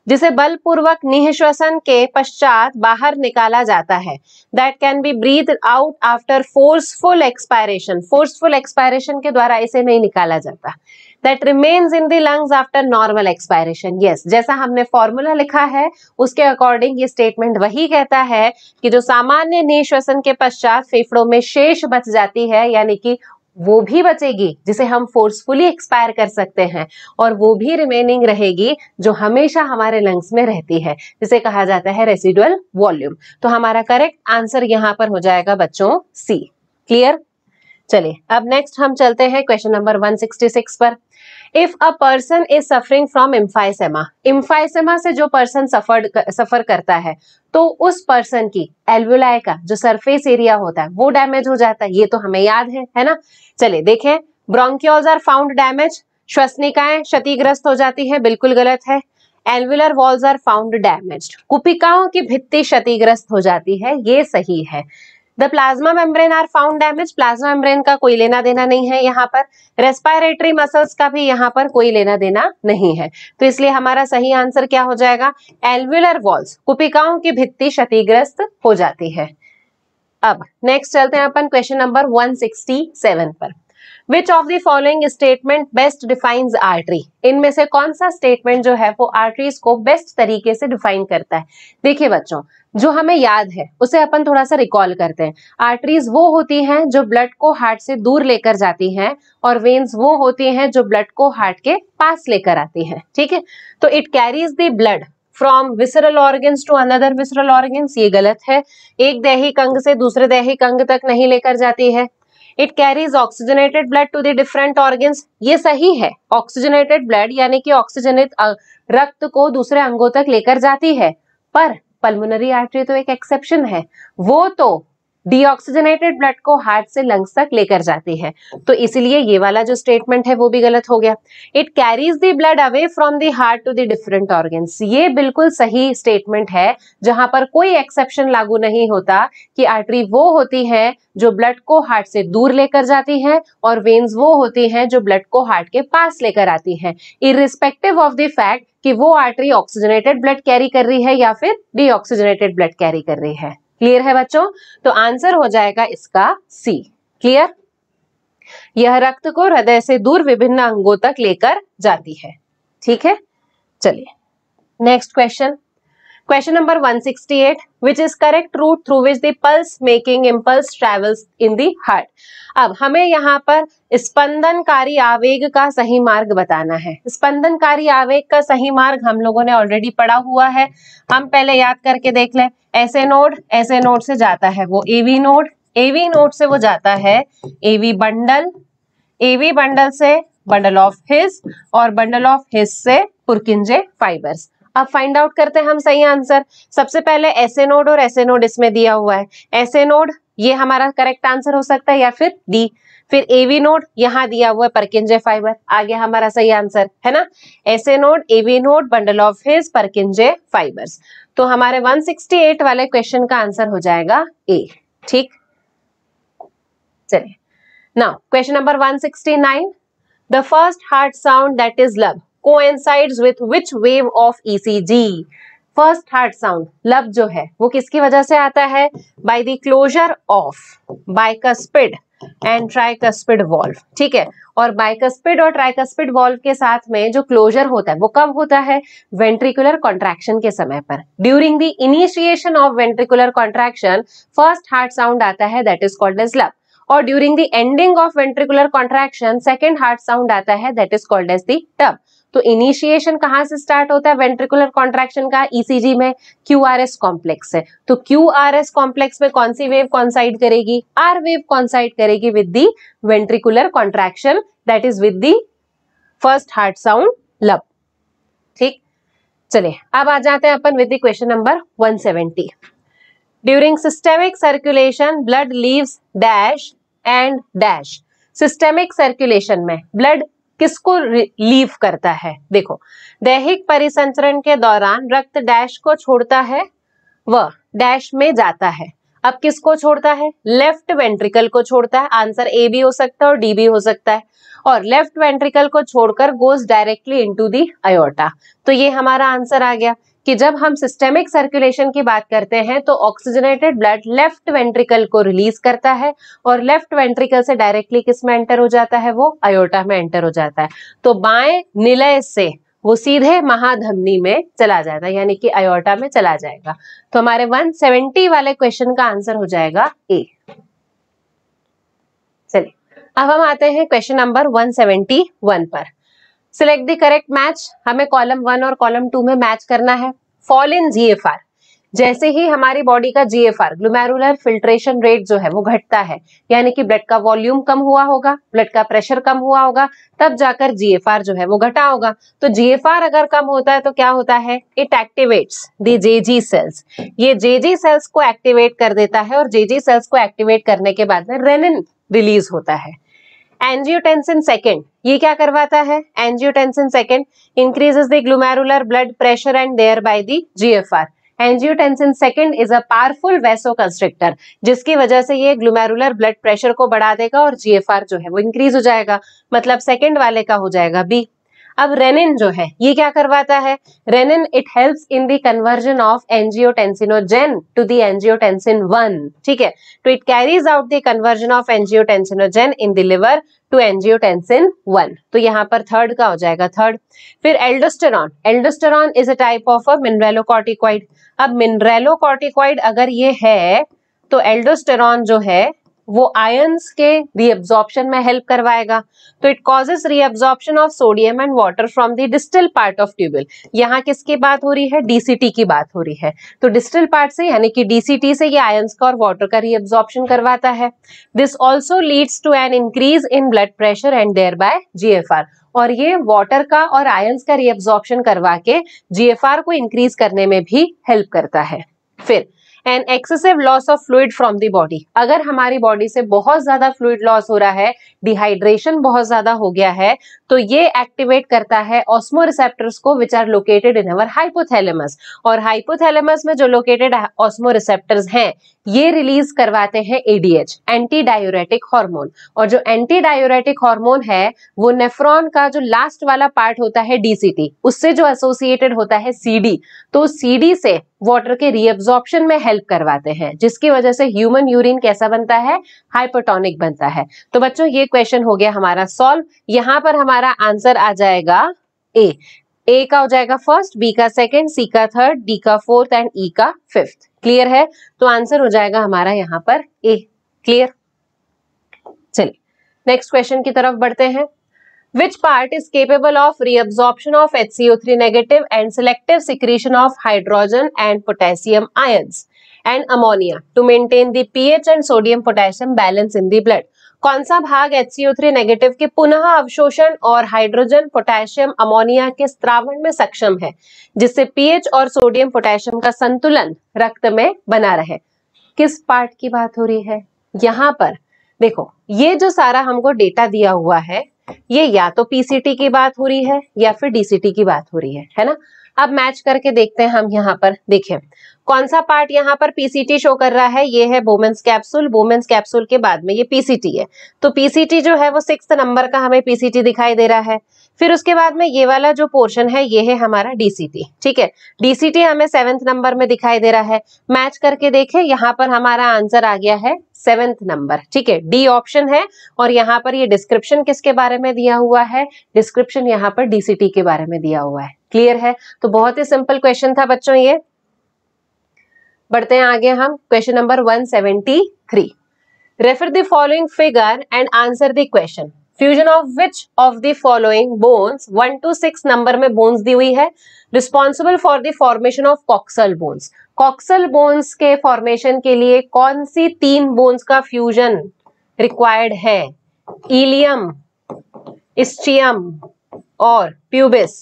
जिसे बलपूर्वक निःश्वसन के पश्चात बाहर निकाला जाता है that can be breathe out after forceful expiration forceful expiration के द्वारा इसे नहीं निकाला जाता that remains in the lungs after normal expiration yes जैसा हमने फॉर्मूला लिखा है उसके अकॉर्डिंग ये स्टेटमेंट वही कहता है कि जो सामान्य निःश्वसन के पश्चात फेफड़ों में शेष बच जाती है यानी कि वो भी बचेगी जिसे हम फोर्सफुली एक्सपायर कर सकते हैं और वो भी रिमेनिंग रहेगी जो हमेशा हमारे लंग्स में रहती है जिसे कहा जाता है रेसिडुअल वॉल्यूम तो हमारा करेक्ट आंसर यहां पर हो जाएगा बच्चों सी क्लियर चलिए अब नेक्स्ट हम चलते हैं क्वेश्चन नंबर 166 पर if a person is suffering from emphysema emphysema से जो पर्सन सफर सफर करता है तो उस पर्सन की एल्वुलाई का जो सरफेस एरिया होता है वो डैमेज हो जाता है ये तो हमें याद है है ना चलिए देखें ब्रोंक्योल्स आर फाउंड डैमेज श्वसनिकाएं क्षतिग्रस्त हो जाती है बिल्कुल गलत है alveolar walls are found damage कुपिकाओं की भित्ति क्षतिग्रस्त हो जाती है ये सही है the plasma membrane are found damage plasma membrane का कोई लेना देना नहीं है यहाँ पर रेस्पायरेटरी मसल्स का भी यहाँ पर कोई लेना देना नहीं है तो इसलिए हमारा सही आंसर क्या हो जाएगा एल्वुलर वॉल्स कुपिकाओं की भित्ति क्षतिग्रस्त हो जाती है अब नेक्स्ट चलते हैं अपन क्वेश्चन नंबर 167 पर which of the following statement best defines artery इनमें से कौन सा स्टेटमेंट जो है वो आर्टरीज को बेस्ट तरीके से डिफाइन करता है देखिए बच्चों जो हमें याद है उसे अपन थोड़ा सा रिकॉल करते हैं आर्टरीज वो होती हैं जो ब्लड को हार्ट से दूर लेकर जाती हैं और वेन्स वो होती हैं जो ब्लड को हार्ट के पास लेकर आती हैं ठीक है ठीके? तो it carries the blood from visceral organs to another visceral organs ये गलत है एक दैहिक अंग से दूसरे दैहिक अंग तक नहीं लेकर जाती है it carries oxygenated blood to the different organs ये सही है ऑक्सीजनेटेड ब्लड यानी कि ऑक्सीजनित रक्त को दूसरे अंगों तक लेकर जाती है पर पल्मोनरी आर्टरी तो एक एक्सेप्शन है वो तो डीऑक्सीजनेटेड ब्लड को हार्ट से लंग्स तक लेकर जाती है तो इसलिए ये वाला जो स्टेटमेंट है वो भी गलत हो गया it carries the blood away from the heart to the different organs ये बिल्कुल सही स्टेटमेंट है जहां पर कोई एक्सेप्शन लागू नहीं होता कि आर्टरी वो होती है जो ब्लड को हार्ट से दूर लेकर जाती है और वेन्स वो होती हैं जो ब्लड को हार्ट के पास लेकर आती हैं इरिस्पेक्टिव ऑफ द फैक्ट कि वो आर्टरी ऑक्सीजनेटेड ब्लड कैरी कर रही है या फिर डीऑक्सीजनेटेड ब्लड कैरी कर रही है क्लियर है बच्चों तो आंसर हो जाएगा इसका सी क्लियर यह रक्त को हृदय से दूर विभिन्न अंगों तक लेकर जाती है ठीक है चलिए next question question number 168, which is correct route through which the pulse making impulse travels in the heart अब हमें यहाँ पर स्पंदनकारी आवेग का सही मार्ग बताना है स्पंदनकारी आवेग का सही मार्ग हम लोगों ने ऑलरेडी पढ़ा हुआ है हम पहले याद करके देख लें S A node S A node से जाता है वो एवी नोड एवी नोड से वो जाता है एवी बंडल एवी बंडल से बंडल ऑफ हिज और बंडल ऑफ हिज से पुरकिंजे फाइबर्स अब फाइंड आउट करते हैं हम सही आंसर सबसे पहले ऐसे नोड और ऐसे नोड इसमें दिया हुआ है ऐसे नोड ये हमारा करेक्ट आंसर हो सकता है या फिर डी फिर एवी नोड यहाँ दिया हुआ है परकिंजे फाइबर आ गया हमारा सही आंसर है ना A node AV node bundle of His Purkinje fibres तो हमारे 168 वाले क्वेश्चन का आंसर हो जाएगा ए ठीक चलिए ना question number 169 the first heart sound that is lub coincides with which wave of E first heart sound lub जो है वो किसकी वजह से आता है by the closure of bicuspid and tricuspid valve ठीक है और बाइकस्पिड और ट्राइकस्पिड वॉल्व के साथ में जो क्लोजर होता है वो कब होता है वेंट्रिकुलर कॉन्ट्रैक्शन के समय पर during the initiation of ventricular contraction first heart sound आता है that is called as lub और during the ending of ventricular contraction second heart sound आता है that is called as the dub तो इनिशिएशन कहाँ से स्टार्ट होता है वेंट्रिकुलर कॉन्ट्रेक्शन का ईसीजी e में क्यू आर एस कॉम्प्लेक्स है तो क्यू आर एस कॉम्प्लेक्स में कौन सी वेव कॉन्साइड करेगी आर वेव कॉन्साइड करेगी with the ventricular contraction that is with the first heart sound lub ठीक चलिए अब आ जाते हैं अपन with the question number 170 during systemic circulation blood leaves dash and dash systemic circulation में ब्लड किसको लीव करता है देखो दैहिक परिसंचरण के दौरान रक्त डैश को छोड़ता है व डैश में जाता है अब किसको छोड़ता है लेफ्ट वेंट्रिकल को छोड़ता है आंसर ए भी हो सकता है और डी भी हो सकता है और लेफ्ट वेंट्रिकल को छोड़कर goes directly into the aorta तो ये हमारा आंसर आ गया कि जब हम सिस्टेमिक सर्कुलेशन की बात करते हैं तो ऑक्सीजनेटेड ब्लड लेफ्ट वेंट्रिकल को रिलीज करता है और लेफ्ट वेंट्रिकल से डायरेक्टली किस में एंटर हो जाता है वो अयोटा में एंटर हो जाता है तो बाएं निलय से वो सीधे महाधमनी में चला जाता है यानी कि अयोटा में चला जाएगा तो हमारे 170 वाले क्वेश्चन का आंसर हो जाएगा ए चलिए अब हम आते हैं क्वेश्चन नंबर 171 पर सिलेक्ट दी करेक्ट मैच हमें कॉलम वन और कॉलम टू में मैच करना है फॉल इन जीएफआर जैसे ही हमारी बॉडी का जीएफआर ग्लूमेरुलर फिल्ट्रेशन रेट जो है वो घटता है यानी कि ब्लड का वॉल्यूम कम हुआ होगा ब्लड का प्रेशर कम हुआ होगा तब जाकर जीएफआर जो है वो घटा होगा तो जीएफआर अगर कम होता है तो क्या होता है it activates the JG cells ये जेजी सेल्स को एक्टिवेट कर देता है और जेजी सेल्स को एक्टिवेट करने के बाद में रेनिन रिलीज होता है एंजियोटेंसिन सेकेंड ये क्या करवाता है angiotensin second increase the glomerular blood pressure and thereby the GFR angiotensin second is a powerful vasoconstrictor जिसकी वजह से ये ग्लूमेरुलर ब्लड प्रेशर को बढ़ा देगा और जीएफआर जो है वो इंक्रीज हो जाएगा मतलब सेकेंड वाले का हो जाएगा बी अब रेनिन जो है ये क्या करवाता है renin it helps in the conversion of angiotensinogen to the angiotensin one ठीक है तो it carries out the conversion of angiotensinogen in the liver to angiotensin one तो यहाँ पर थर्ड का हो जाएगा थर्ड फिर aldosterone aldosterone is a type of a mineralocorticoid अब मिनरेलोकॉर्टिकॉइड अगर ये है तो एल्डोस्टेरॉन जो है वो आय के रीअब्जॉर्प्शन में हेल्प करवाएगा तो it causes reabsorption of sodium and water from the distal part of tubule यहाँ किसकी बात हो रही है डीसीटी की बात हो रही है तो डिस्टल पार्ट से यानी कि डीसीटी से ये आयंस का और वाटर का रीअब्जॉर्प्शन करवाता है this also leads to an increase in blood pressure and thereby G और ये वाटर का और आय का रीअब्जॉर्प्शन करवा के जी को इंक्रीज करने में भी हेल्प करता है फिर and excessive loss of fluid from the body अगर हमारी बॉडी से बहुत ज्यादा फ्लूड लॉस हो रहा है डिहाइड्रेशन बहुत ज्यादा हो गया है तो ये एक्टिवेट करता है ऑस्मो रिसेप्टर्स को which are located in our hypothalamus और हाइपोथैलेमस में जो लोकेटेड ऑस्मो रिसेप्टर्स हैं ये रिलीज करवाते हैं एडीएच एंटी डायोरेटिक हॉर्मोन और जो एंटी डायोरेटिक हॉर्मोन है वो नेफ्रॉन का जो लास्ट वाला पार्ट होता है डीसीटी उससे जो एसोसिएटेड होता है सीडी तो सीडी से वाटर के रीअब्जॉर्प्शन में हेल्प करवाते हैं जिसकी वजह से ह्यूमन यूरिन कैसा बनता है हाइपोटोनिक बनता है तो बच्चों ये क्वेश्चन हो गया हमारा सॉल्व यहाँ पर हमारा आंसर आ जाएगा ए ए का हो जाएगा फर्स्ट बी का सेकेंड सी का थर्ड डी का फोर्थ एंड ई का फिफ्थ क्लियर है तो आंसर हो जाएगा हमारा यहाँ पर ए क्लियर चलिए नेक्स्ट क्वेश्चन की तरफ बढ़ते हैं which part is capable of reabsorption of HCO3 negative and selective secretion of hydrogen and potassium ions and ammonia to maintain the pH and sodium potassium balance in the blood. कौन सा भाग H negative के पुनः अवशोषण और hydrogen potassium ammonia के स्त्रावण में सक्षम है जिससे पीएच और सोडियम पोटेशियम का संतुलन रक्त में बना रहे किस पार्ट की बात हो रही है यहाँ पर देखो ये जो सारा हमको डेटा दिया हुआ है ये या तो पीसीटी की बात हो रही है या फिर डीसीटी की बात हो रही है है ना अब मैच करके देखते हैं हम यहाँ पर देखें कौन सा पार्ट यहाँ पर पीसीटी शो कर रहा है ये है बोमेंस कैप्सूल बोमेंस कैप्सूल के बाद में ये पीसीटी है तो पीसीटी जो है वो सिक्स नंबर का हमें पीसीटी दिखाई दे रहा है फिर उसके बाद में ये वाला जो पोर्शन है ये है हमारा डीसीटी ठीक है डीसीटी हमें सेवेंथ नंबर में दिखाई दे रहा है मैच करके देखें यहाँ पर हमारा आंसर आ गया है सेवेंथ नंबर ठीक है डी ऑप्शन है और यहाँ पर ये डिस्क्रिप्शन किसके बारे में दिया हुआ है डिस्क्रिप्शन यहाँ पर डीसीटी के बारे में दिया हुआ है क्लियर है तो बहुत ही सिंपल क्वेश्चन था बच्चों ये बढ़ते हैं आगे हम question number one refer the following figure and answer the question fusion of which of the following bones one two six number में बोन्स दी हुई है responsible for the formation of coxal bones coxal bones के formation के लिए कौन सी तीन बोन्स का फ्यूजन रिक्वायर्ड है इलियम इस्टियम और प्यूबिस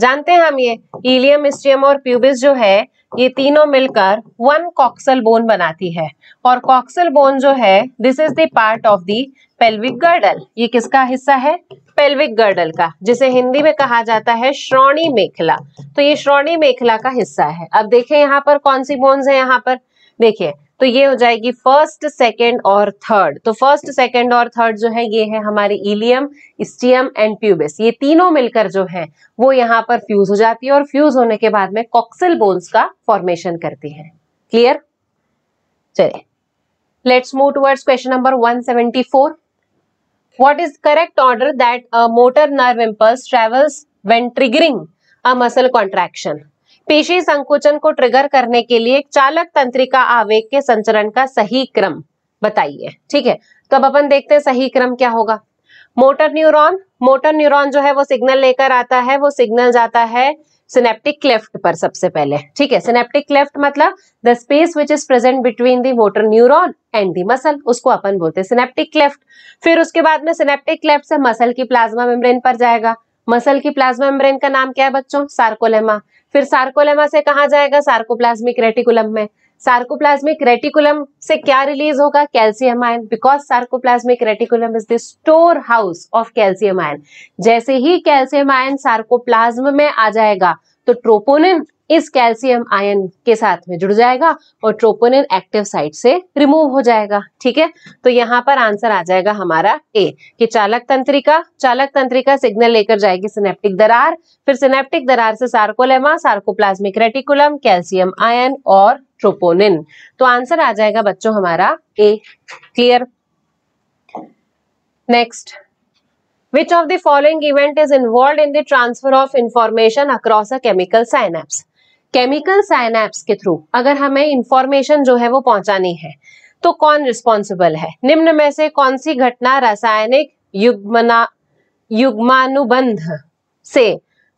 जानते हैं हम ये इलियम इस्टियम और प्यूबिस जो है ये तीनों मिलकर वन कॉक्सल बोन बनाती है और कॉक्सल बोन जो है this is part of the pelvic girdle ये किसका हिस्सा है पेल्विक गर्डल का जिसे हिंदी में कहा जाता है श्रोणी मेखला तो ये श्रोणी मेखला का हिस्सा है अब देखें यहाँ पर कौन सी बोन्स है यहाँ पर देखिए तो ये हो जाएगी फर्स्ट सेकेंड और थर्ड तो फर्स्ट सेकेंड और थर्ड जो है ये है हमारे इलियम स्टियम एंड प्यूबिस ये तीनों मिलकर जो है वो यहाँ पर फ्यूज हो जाती है और फ्यूज होने के बाद में कॉक्सल बोन्स का फॉर्मेशन करती है क्लियर चलिए let's move towards question number 174 what is correct order that a motor nerve impulse travels when triggering a muscle contraction पेशी संकुचन को ट्रिगर करने के लिए चालक तंत्रिका आवेग के संचरण का सही क्रम बताइए ठीक है तो अब अपन देखते हैं सही क्रम क्या होगा मोटर न्यूरॉन मोटर न्यूरॉन जो है वो सिग्नल लेकर आता है वो सिग्नल जाता है सिनेप्टिक क्लेफ्ट पर सबसे पहले ठीक है सिनेप्टिक क्लेफ्ट मतलब the space which is present between the motor neuron and the muscle उसको अपन बोलते हैं सिनेप्टिक क्लेफ्ट फिर उसके बाद में सिनेप्टिक क्लेफ्ट से मसल की प्लाज्मा मेम्ब्रेन पर जाएगा मसल की प्लाज्मा मेम्ब्रेन का नाम क्या है बच्चों सार्कोलेमा फिर सार्कोलेमा से कहा जाएगा सार्कोप्लाज्मिक रेटिकुलम में सार्कोप्लाज्मिक रेटिकुलम से क्या रिलीज होगा calcium ion because sarcoplasmic reticulum is the storehouse of calcium ion जैसे ही कैल्सियम आयन सार्कोप्लाज्म में आ जाएगा तो ट्रोपोनिन इस कैल्शियम आयन के साथ में जुड़ जाएगा और ट्रोपोनिन एक्टिव साइट से रिमूव हो जाएगा ठीक है तो यहाँ पर आंसर आ जाएगा हमारा ए कि चालक तंत्रिका चालक तंत्रिका सिग्नल लेकर जाएगी सिनेप्टिक दरार फिर सिनेप्टिक दरार से sarcolemma sarcoplasmic reticulum calcium ion और ट्रोपोनिन तो आंसर आ जाएगा बच्चों हमारा A clear next Which of the following event is involved in the transfer of information across a chemical synapse? Chemical synapse के थ्रू अगर हमें इंफॉर्मेशन जो है वो पहुंचानी है तो कौन रिस्पॉन्सिबल है निम्न में से कौन सी घटना रासायनिक युग्मना युग्मानुबंध से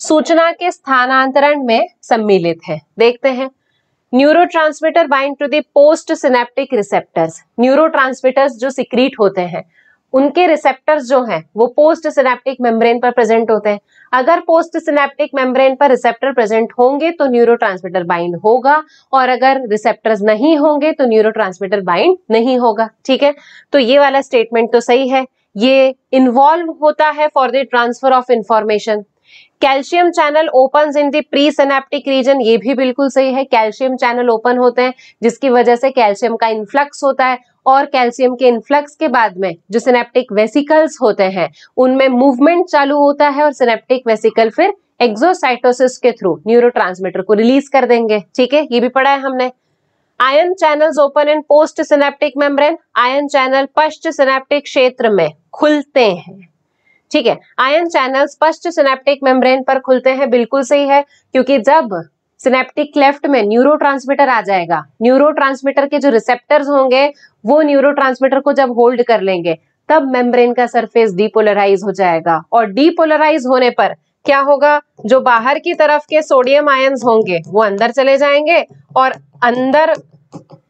सूचना के स्थानांतरण में सम्मिलित है देखते हैं neurotransmitter bind to post synaptic receptors transmitters जो सिक्रीट होते हैं उनके रिसेप्टर्स जो हैं वो पोस्ट सिनेप्टिक मेम्ब्रेन पर प्रेजेंट होते हैं अगर पोस्ट सिनेप्टिक मेम्ब्रेन पर रिसेप्टर प्रेजेंट होंगे तो न्यूरो बाइंड होगा और अगर रिसेप्टर्स नहीं होंगे तो न्यूरो बाइंड नहीं होगा ठीक है तो ये वाला स्टेटमेंट तो सही है ये इन्वॉल्व होता है for the transfer of information calcium channel open in the pre synaptic region ये भी बिल्कुल सही है कैल्शियम चैनल ओपन होते हैं जिसकी वजह से कैल्शियम का इन्फ्लक्स होता है और कैल्शियम के इन्फ्लक्स के बाद में जो सिनेप्टिक वेसिकल्स होते हैं उनमें मूवमेंट चालू होता है और सिनेप्टिक वेसिकल फिर एक्सोसाइटोसिस के थ्रू न्यूरो को रिलीज कर देंगे ठीक है ये भी पढ़ा है हमने ion channels open in post synaptic membrane ion channel पश्च सिनेप्टिक क्षेत्र में खुलते हैं ठीक है आयन चैनल्स पश्च सिनेप्टिक मेम्ब्रेन पर खुलते हैं बिल्कुल सही है क्योंकि जब सिनेप्टिक क्लेफ्ट में न्यूरो आ जाएगा न्यूरो के जो रिसेप्टर्स होंगे वो न्यूरो को जब होल्ड कर लेंगे तब मेम्ब्रेन का सरफेस डीपोलराइज हो जाएगा और डीपोलराइज होने पर क्या होगा जो बाहर की तरफ के सोडियम आयंस होंगे वो अंदर चले जाएंगे और अंदर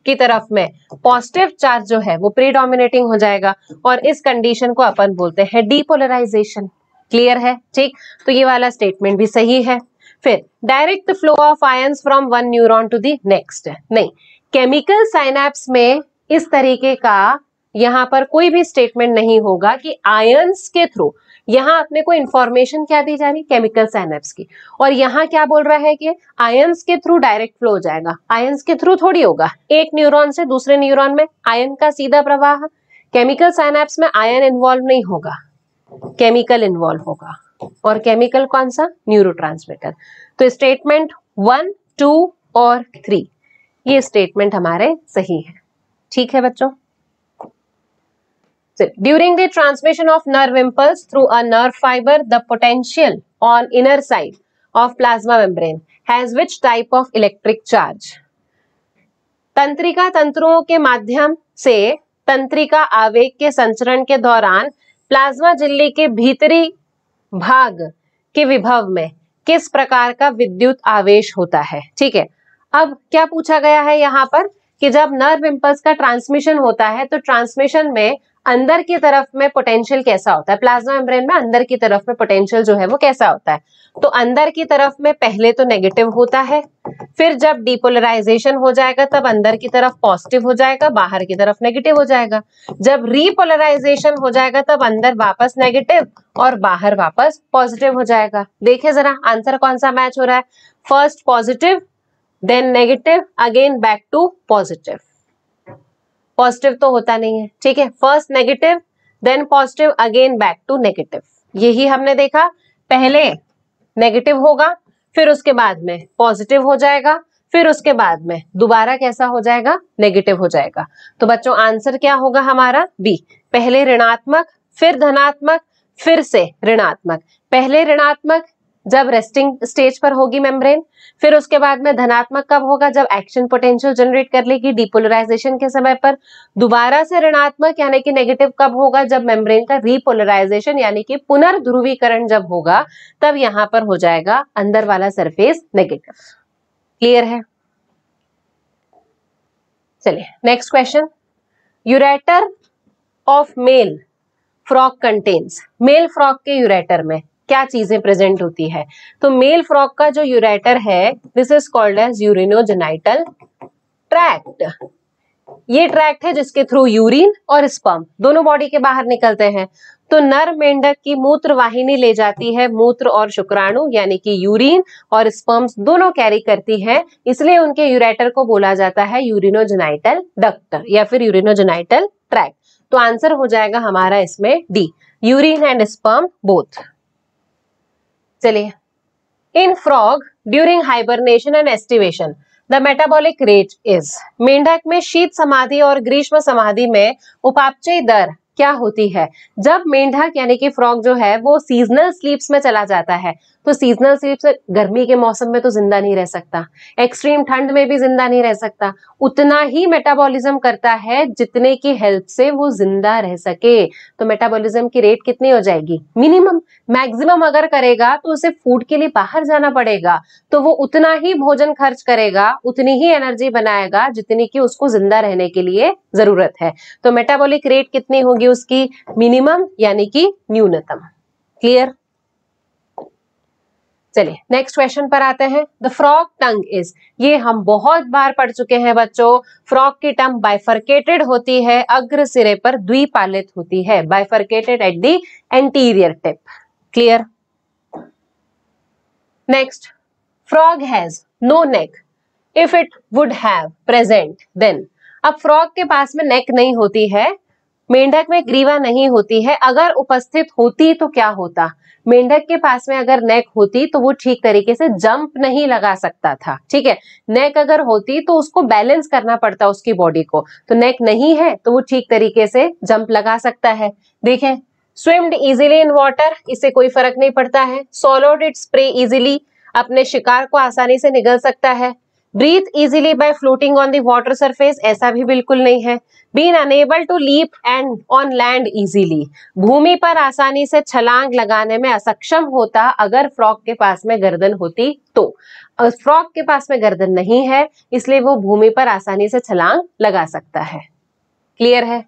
की तरफ में पॉजिटिव चार्ज जो है वो प्रीडोमिनेटिंग हो जाएगा और इस कंडीशन को अपन बोलते हैं डीपोलराइजेशन क्लियर है ठीक तो ये वाला स्टेटमेंट भी सही है फिर direct flow of ions from one neuron to the next नहीं केमिकल साइनेप्स में इस तरीके का यहां पर कोई भी स्टेटमेंट नहीं होगा कि आयंस के थ्रू यहाँ अपने को इंफॉर्मेशन क्या दी जा रही केमिकल साइनेप्स की और यहाँ क्या बोल रहा है कि आयंस के थ्रू डायरेक्ट फ्लो हो जाएगा आयंस के थ्रू थोड़ी होगा एक न्यूरॉन से दूसरे न्यूरॉन में आयन का सीधा प्रवाह केमिकल साइनेप्स में आयन इन्वॉल्व नहीं होगा केमिकल इन्वॉल्व होगा और केमिकल कौन सा न्यूरो तो स्टेटमेंट वन टू और थ्री ये स्टेटमेंट हमारे सही है ठीक है बच्चों during the transmission of nerve impulse through a nerve fibre the potential on inner side of plasma membrane has which type of electric charge तंत्रिका तंत्रों के माध्यम से तंत्रिका आवेग के संचरण के दौरान प्लाज्मा झिल्ली के भीतरी भाग के विभव में किस प्रकार का विद्युत आवेश होता है ठीक है अब क्या पूछा गया है यहाँ पर कि जब नर्व इम्पल्स का ट्रांसमिशन होता है तो ट्रांसमिशन में अंदर की तरफ में पोटेंशियल कैसा होता है प्लाज्मा मेम्ब्रेन में अंदर की तरफ में पोटेंशियल जो है वो कैसा होता है तो अंदर की तरफ में पहले तो नेगेटिव होता है फिर जब डिपोलराइजेशन हो जाएगा तब अंदर की तरफ पॉजिटिव हो जाएगा बाहर की तरफ नेगेटिव हो जाएगा जब रिपोलराइजेशन हो जाएगा तब अंदर वापस नेगेटिव और बाहर वापस पॉजिटिव हो जाएगा देखिए जरा आंसर कौन सा मैच हो रहा है first positive then negative again back to positive positive तो होता नहीं है ठीक है first negative then positive again back to negative यही हमने देखा पहले नेगेटिव होगा फिर उसके बाद में पॉजिटिव हो जाएगा फिर उसके बाद में दोबारा कैसा हो जाएगा नेगेटिव हो जाएगा तो बच्चों आंसर क्या होगा हमारा बी पहले ऋणात्मक फिर धनात्मक फिर से ऋणात्मक पहले ऋणात्मक जब रेस्टिंग स्टेज पर होगी मेम्ब्रेन फिर उसके बाद में धनात्मक कब होगा जब एक्शन पोटेंशियल जनरेट कर लेगी डिपोलराइजेशन के समय पर दोबारा से ऋणात्मक यानी कि नेगेटिव कब होगा जब मेम्ब्रेन का रिपोलराइजेशन यानी कि पुनर्ध्रुवीकरण जब होगा तब यहां पर हो जाएगा अंदर वाला सरफेस नेगेटिव क्लियर है चलिए next question ureter of male frog contains male frog के यूरेटर में क्या चीजें प्रेजेंट होती है तो मेल फ्रॉक का जो यूरेटर है this is called as urinogenital tract ये ट्रैक्ट है जिसके थ्रू यूरिन और स्पम दोनों बॉडी के बाहर निकलते हैं तो नर मेंढक की मूत्र वाहिनी ले जाती है मूत्र और शुक्राणु यानी कि यूरिन और स्पर्म्स दोनों कैरी करती है इसलिए उनके यूरेटर को बोला जाता है यूरिनोजेनाइटल डक्ट या फिर यूरिनोजेनाइटल ट्रैक्ट तो आंसर हो जाएगा हमारा इसमें the urine and sperm both चलिए in frog during hibernation and aestivation the metabolic rate is मेंढक में शीत समाधि और ग्रीष्म समाधि में उपापचय दर क्या होती है जब मेंढक यानी कि फ्रॉग जो है वो सीजनल स्लीप्स में चला जाता है तो सीजनल स्लीप गर्मी के मौसम में तो जिंदा नहीं रह सकता एक्सट्रीम ठंड में भी जिंदा नहीं रह सकता उतना ही मेटाबॉलिज्म करता है जितने की हेल्प से वो जिंदा रह सके तो मेटाबॉलिज्म की रेट कितनी हो जाएगी मिनिमम मैक्सिमम अगर करेगा तो उसे फूड के लिए बाहर जाना पड़ेगा तो वो उतना ही भोजन खर्च करेगा उतनी ही एनर्जी बनाएगा जितनी की उसको जिंदा रहने के लिए जरूरत है तो मेटाबॉलिक रेट कितनी होगी उसकी मिनिमम यानी कि न्यूनतम क्लियर चलिए नेक्स्ट क्वेश्चन पर आते हैं द फ्रॉक टंग इज ये हम बहुत बार पढ़ चुके हैं बच्चों फ्रॉक की टंग बाइफर्केटेड होती है अग्र सिरे पर द्विपालित होती है bifurcated at the anterior tip clear next frog has no neck if it would have present then अब फ्रॉग के पास में नेक नहीं होती है मेंढक में ग्रीवा नहीं होती है अगर उपस्थित होती तो क्या होता मेंढक के पास में अगर नेक होती तो वो ठीक तरीके से जंप नहीं लगा सकता था ठीक है नेक अगर होती तो उसको बैलेंस करना पड़ता उसकी बॉडी को तो नेक नहीं है तो वो ठीक तरीके से जंप लगा सकता है देखें स्विम्ड इजिली इन वॉटर इससे कोई फर्क नहीं पड़ता है सोलोड इट स्प्रे इजिली अपने शिकार को आसानी से निगल सकता है breathe easily by floating on the water surface ऐसा भी बिल्कुल नहीं है been unable to leap and on land easily भूमि पर आसानी से छलांग लगाने में असक्षम होता अगर फ्रॉक के पास में गर्दन होती तो फ्रॉक के पास में गर्दन नहीं है इसलिए वो भूमि पर आसानी से छलांग लगा सकता है क्लियर है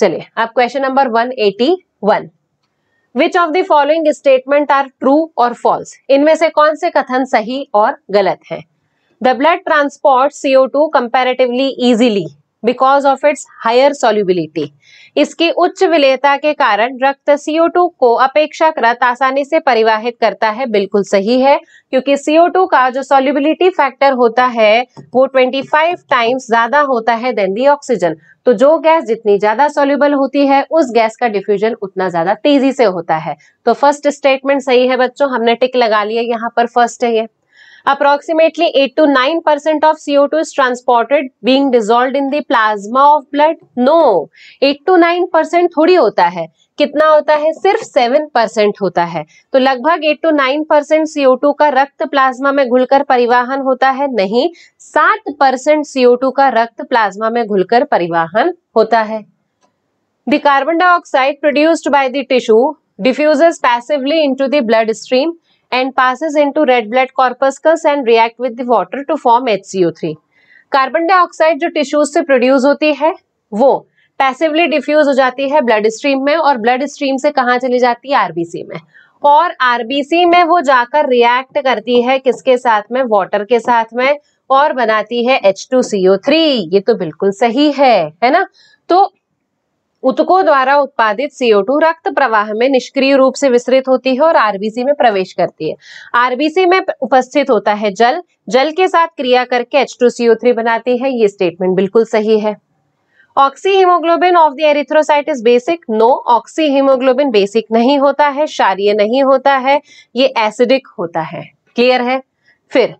चलिए अब question number one eighty one which of the following statement are true और फॉल्स इनमें से कौन से कथन सही और गलत है blood transport CO two comparatively easily because of its higher solubility इसकी उच्च विलेयता के कारण रक्त CO2 को अपेक्षाकृत आसानी से परिवाहित करता है बिल्कुल सही है क्योंकि CO2 का जो सोल्यूबिलिटी फैक्टर होता है वो 25 टाइम्स ज्यादा होता है देन दी ऑक्सीजन तो जो गैस जितनी ज्यादा सोल्यूबल होती है उस गैस का डिफ्यूजन उतना ज्यादा तेजी से होता है तो फर्स्ट स्टेटमेंट सही है बच्चों हमने टिक लगा लिया यहाँ पर फर्स्ट है ये approximately 8 to 9% of co2 is transported being dissolved in the plasma of blood no 8 to 9% thodi hota hai कितना होता है सिर्फ सेवन परसेंट होता है तो लगभग eight to nine percent CO two का रक्त प्लाज्मा में घुलकर परिवहन होता है नहीं सात परसेंट सीओ टू का रक्त प्लाज्मा में घुलकर परिवहन होता है the carbon dioxide produced by the tissue diffuses passively into the blood stream and passes into red blood corpuscles and react with the water to form HCO3. Carbon dioxide जो tissues से produce होती है वो passively diffuse हो जाती है blood stream में और ब्लड स्ट्रीम से कहा चली जाती है आरबीसी में और आरबीसी में वो जाकर रिएक्ट करती है किसके साथ में वाटर के साथ में और बनाती है H2CO3 ये तो बिल्कुल सही है है ना तो उत्को द्वारा उत्पादित CO2 रक्त प्रवाह में निष्क्रिय रूप से विस्तृत होती है और आरबीसी में प्रवेश करती है आरबीसी में उपस्थित होता है जल जल के साथ क्रिया करके एच टू सीओ थ्री बनाती है ये स्टेटमेंट बिल्कुल सही है oxy haemoglobin of the erythrocyte is basic no oxy haemoglobin basic नहीं होता है क्षारिय नहीं होता है ये एसिडिक होता है क्लियर है फिर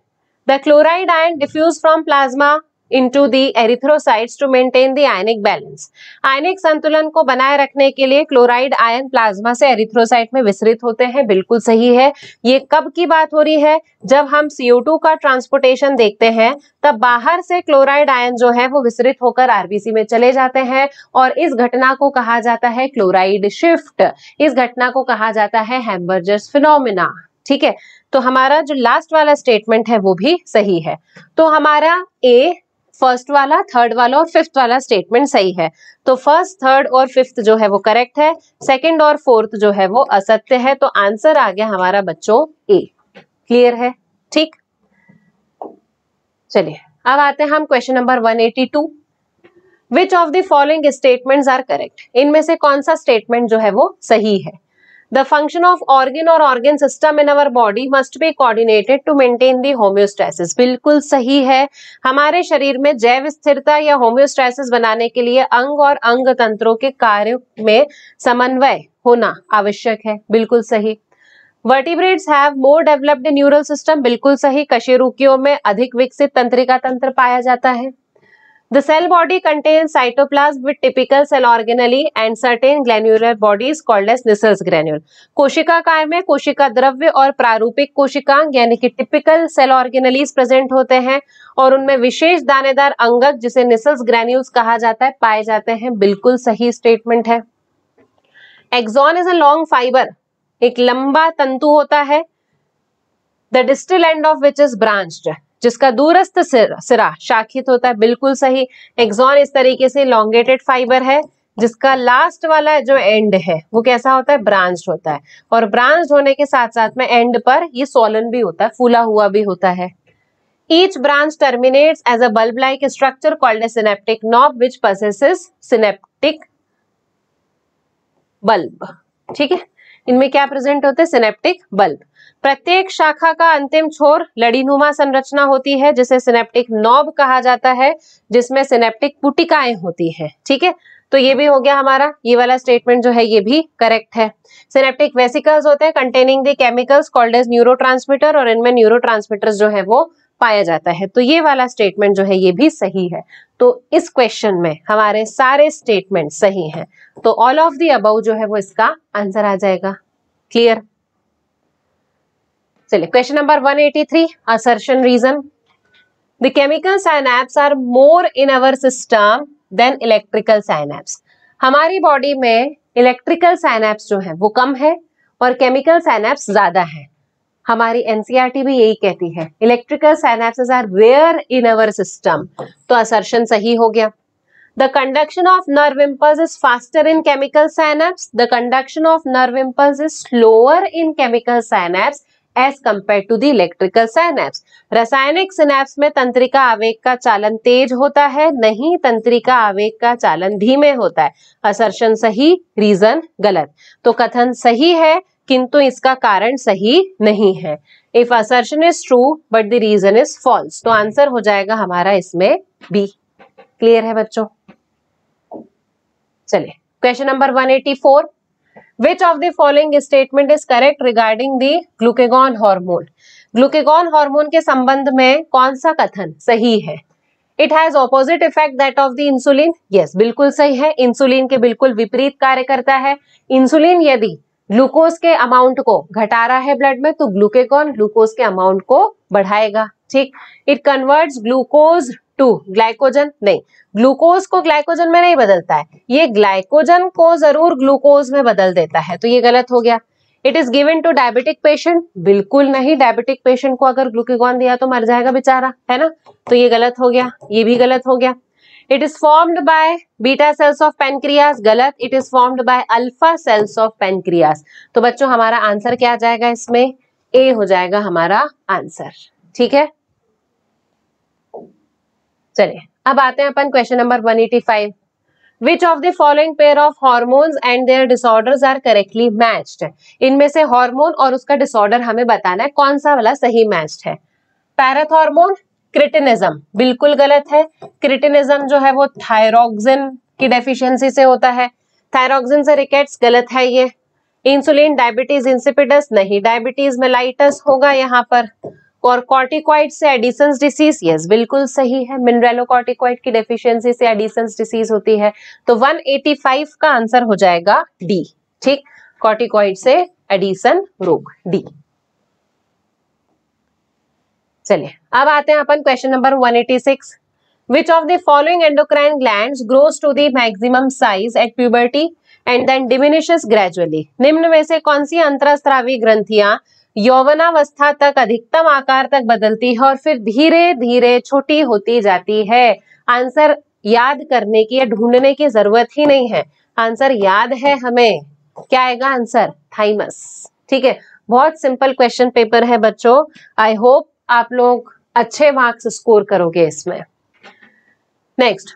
the chloride ion diffuse from plasma into the erythrocytes to maintain the ionic balance. Ionic संतुलन को बनाए रखने के लिए क्लोराइड आयन प्लाज्मा से एरिथ्रोसाइट में विसरित होते हैं बिल्कुल सही है ये कब की बात हो रही है जब हम CO2 का ट्रांसपोर्टेशन देखते हैं तब बाहर से क्लोराइड आयन जो है वो विसरित होकर आरबीसी में चले जाते हैं और इस घटना को कहा जाता है क्लोराइड शिफ्ट इस घटना को कहा जाता है हेम्बर्जर्स फिनोमिना ठीक है तो हमारा जो लास्ट वाला स्टेटमेंट है वो भी सही है तो हमारा ए फर्स्ट वाला थर्ड वाला और फिफ्थ वाला स्टेटमेंट सही है तो फर्स्ट थर्ड और फिफ्थ जो है वो करेक्ट है सेकंड और फोर्थ जो है वो असत्य है तो आंसर आ गया हमारा बच्चों ए क्लियर है ठीक चलिए अब आते हैं हम question number 182 which of the following are correct इनमें से कौन सा स्टेटमेंट जो है वो सही है द फंक्शन ऑफ ऑर्गेन और organ system in our body must be coordinated to maintain the homeostasis. बिल्कुल सही है हमारे शरीर में जैव स्थिरता या होम्योस्टैसिस बनाने के लिए अंग और अंग तंत्रों के कार्य में समन्वय होना आवश्यक है बिल्कुल सही vertebrates have more developed neural system बिल्कुल सही कशेरुकियों में अधिक विकसित तंत्रिका तंत्र पाया जाता है The cell body contains cytoplasm with typical cell organelle and certain granular bodies called as Nissel's granule. कोशिका काय में कोशिका द्रव्य और प्रारूपिक कोशिका यानी कि टिपिकल सेल ऑर्गेनलीज प्रेजेंट होते हैं और उनमें विशेष दानेदार अंगक जिसे निसल्स ग्रेन्यूल्स कहा जाता है पाए जाते हैं बिल्कुल सही स्टेटमेंट है axon is a long fibre एक लंबा तंतु होता है the distal end of which is branched जिसका दूरस्थ सिरा शाखित होता है बिल्कुल सही एक्सॉन इस तरीके से लॉन्गेटेड फाइबर है जिसका लास्ट वाला जो एंड है वो कैसा होता है ब्रांच होता है और ब्रांच होने के साथ साथ में एंड पर ये सोलन भी होता है फूला हुआ भी होता है each branch terminate as a bulb like structure called a synaptic which which synaptic bulb ठीक है इनमें क्या प्रेजेंट होते हैं सिनेप्टिक बल्ब प्रत्येक शाखा का अंतिम छोर लड़ीनुमा संरचना होती है जिसे सिनेप्टिक नॉब कहा जाता है जिसमें सिनेप्टिक पुटिकाएं होती हैं ठीक है तो ये भी हो गया हमारा ये वाला स्टेटमेंट जो है ये भी करेक्ट है सिनेप्टिक वेसिकल्स होते हैं containing the chemicals called as neuro और इनमें न्यूरो जो है वो पाया जाता है तो ये वाला स्टेटमेंट जो है ये भी सही है तो इस क्वेश्चन में हमारे सारे स्टेटमेंट सही हैं तो ऑल ऑफ दी अबव जो है वो इसका आंसर आ जाएगा क्लियर चलिए question number 183 eighty three assertion reason the the chemical synapse are more in our system than electrical synapse हमारी बॉडी में इलेक्ट्रिकल साइनेप्स जो है वो कम है और केमिकल साइनेप्स ज्यादा है हमारी एनसीईआरटी e भी यही कहती है electrical synapses are rare in our system तो असर्शन सही हो गया the conduction of nerve impulse is faster in chemical synapse the conduction of nerve impulse is slower in chemical synapse as compare to the electrical synapse रासायनिक सिनेप्स में तंत्रिका आवेग का चालन तेज होता है नहीं तंत्रिका आवेग का चालन धीमे होता है असर्शन सही रीजन गलत तो कथन सही है किंतु इसका कारण सही नहीं है if assertion is true but the reason is false तो आंसर हो जाएगा हमारा इसमें बी क्लियर है बच्चों चलिए question number 184 which of the following statement is correct regarding the glucagon hormone glucagon hormone के संबंध में कौन सा कथन सही है it has opposite effect that of the insulin yes बिल्कुल सही है इंसुलिन के बिल्कुल विपरीत कार्य करता है इंसुलिन यदि ग्लूकोज के अमाउंट को घटा रहा है ब्लड में तो ग्लूकेगॉन ग्लूकोज के अमाउंट को बढ़ाएगा ठीक it convert glucose to glycogen नहीं ग्लूकोज को ग्लाइकोजन में नहीं बदलता है ये ग्लाइकोजन को जरूर ग्लूकोज में बदल देता है तो ये गलत हो गया it is given to diabetic patient बिल्कुल नहीं डायबिटिक पेशेंट को अगर ग्लूकेगॉन दिया तो मर जाएगा बेचारा है ना तो ये गलत हो गया ये भी गलत हो गया it is formed by beta cells of pancreas गलत. It is formed by alpha cells of pancreas तो बच्चों हमारा आंसर क्या आ जाएगा इसमें ए हो जाएगा हमारा आंसर ठीक है चलिए अब आते हैं अपन question number 185. Which of the following pair of hormones and their disorders are correctly matched इनमें से हार्मोन और उसका डिसऑर्डर हमें बताना है कौन सा वाला सही मैच्ड है पैराथॉर्मोन क्रिटिनिज्म बिल्कुल गलत है क्रिटिनिज्म जो है वो थायरोक्सिन की डेफिशिएंसी से होता है थायरोक्सिन से रिकेट्स गलत है ये इंसुलिन डायबिटीज इंसिपिडस नहीं डायबिटीज मेलाइटस होगा यहाँ पर और कॉर्टिकॉइड से एडिसन्स डिसीज यस बिल्कुल सही है मिनरेलोकॉर्टिकॉइड की डेफिशिएंसी से एडिसन्स डिसीज होती है तो 185 का आंसर हो जाएगा डी ठीक कॉर्टिकॉइड से एडिसन रोग डी चलिए अब आते हैं अपन question number 186 which of the following endocrine glands grows to the maximum size at puberty and then diminish gradually निम्न में से कौन सी अंतरस्त्रावी ग्रंथियां यौवनावस्था तक अधिकतम आकार तक बदलती है और फिर धीरे धीरे छोटी होती जाती है आंसर याद करने की या ढूंढने की जरूरत ही नहीं है आंसर याद है हमें क्या आएगा आंसर थाइमस ठीक है बहुत सिंपल क्वेश्चन पेपर है बच्चों आई होप आप लोग अच्छे मार्क्स स्कोर करोगे इसमें next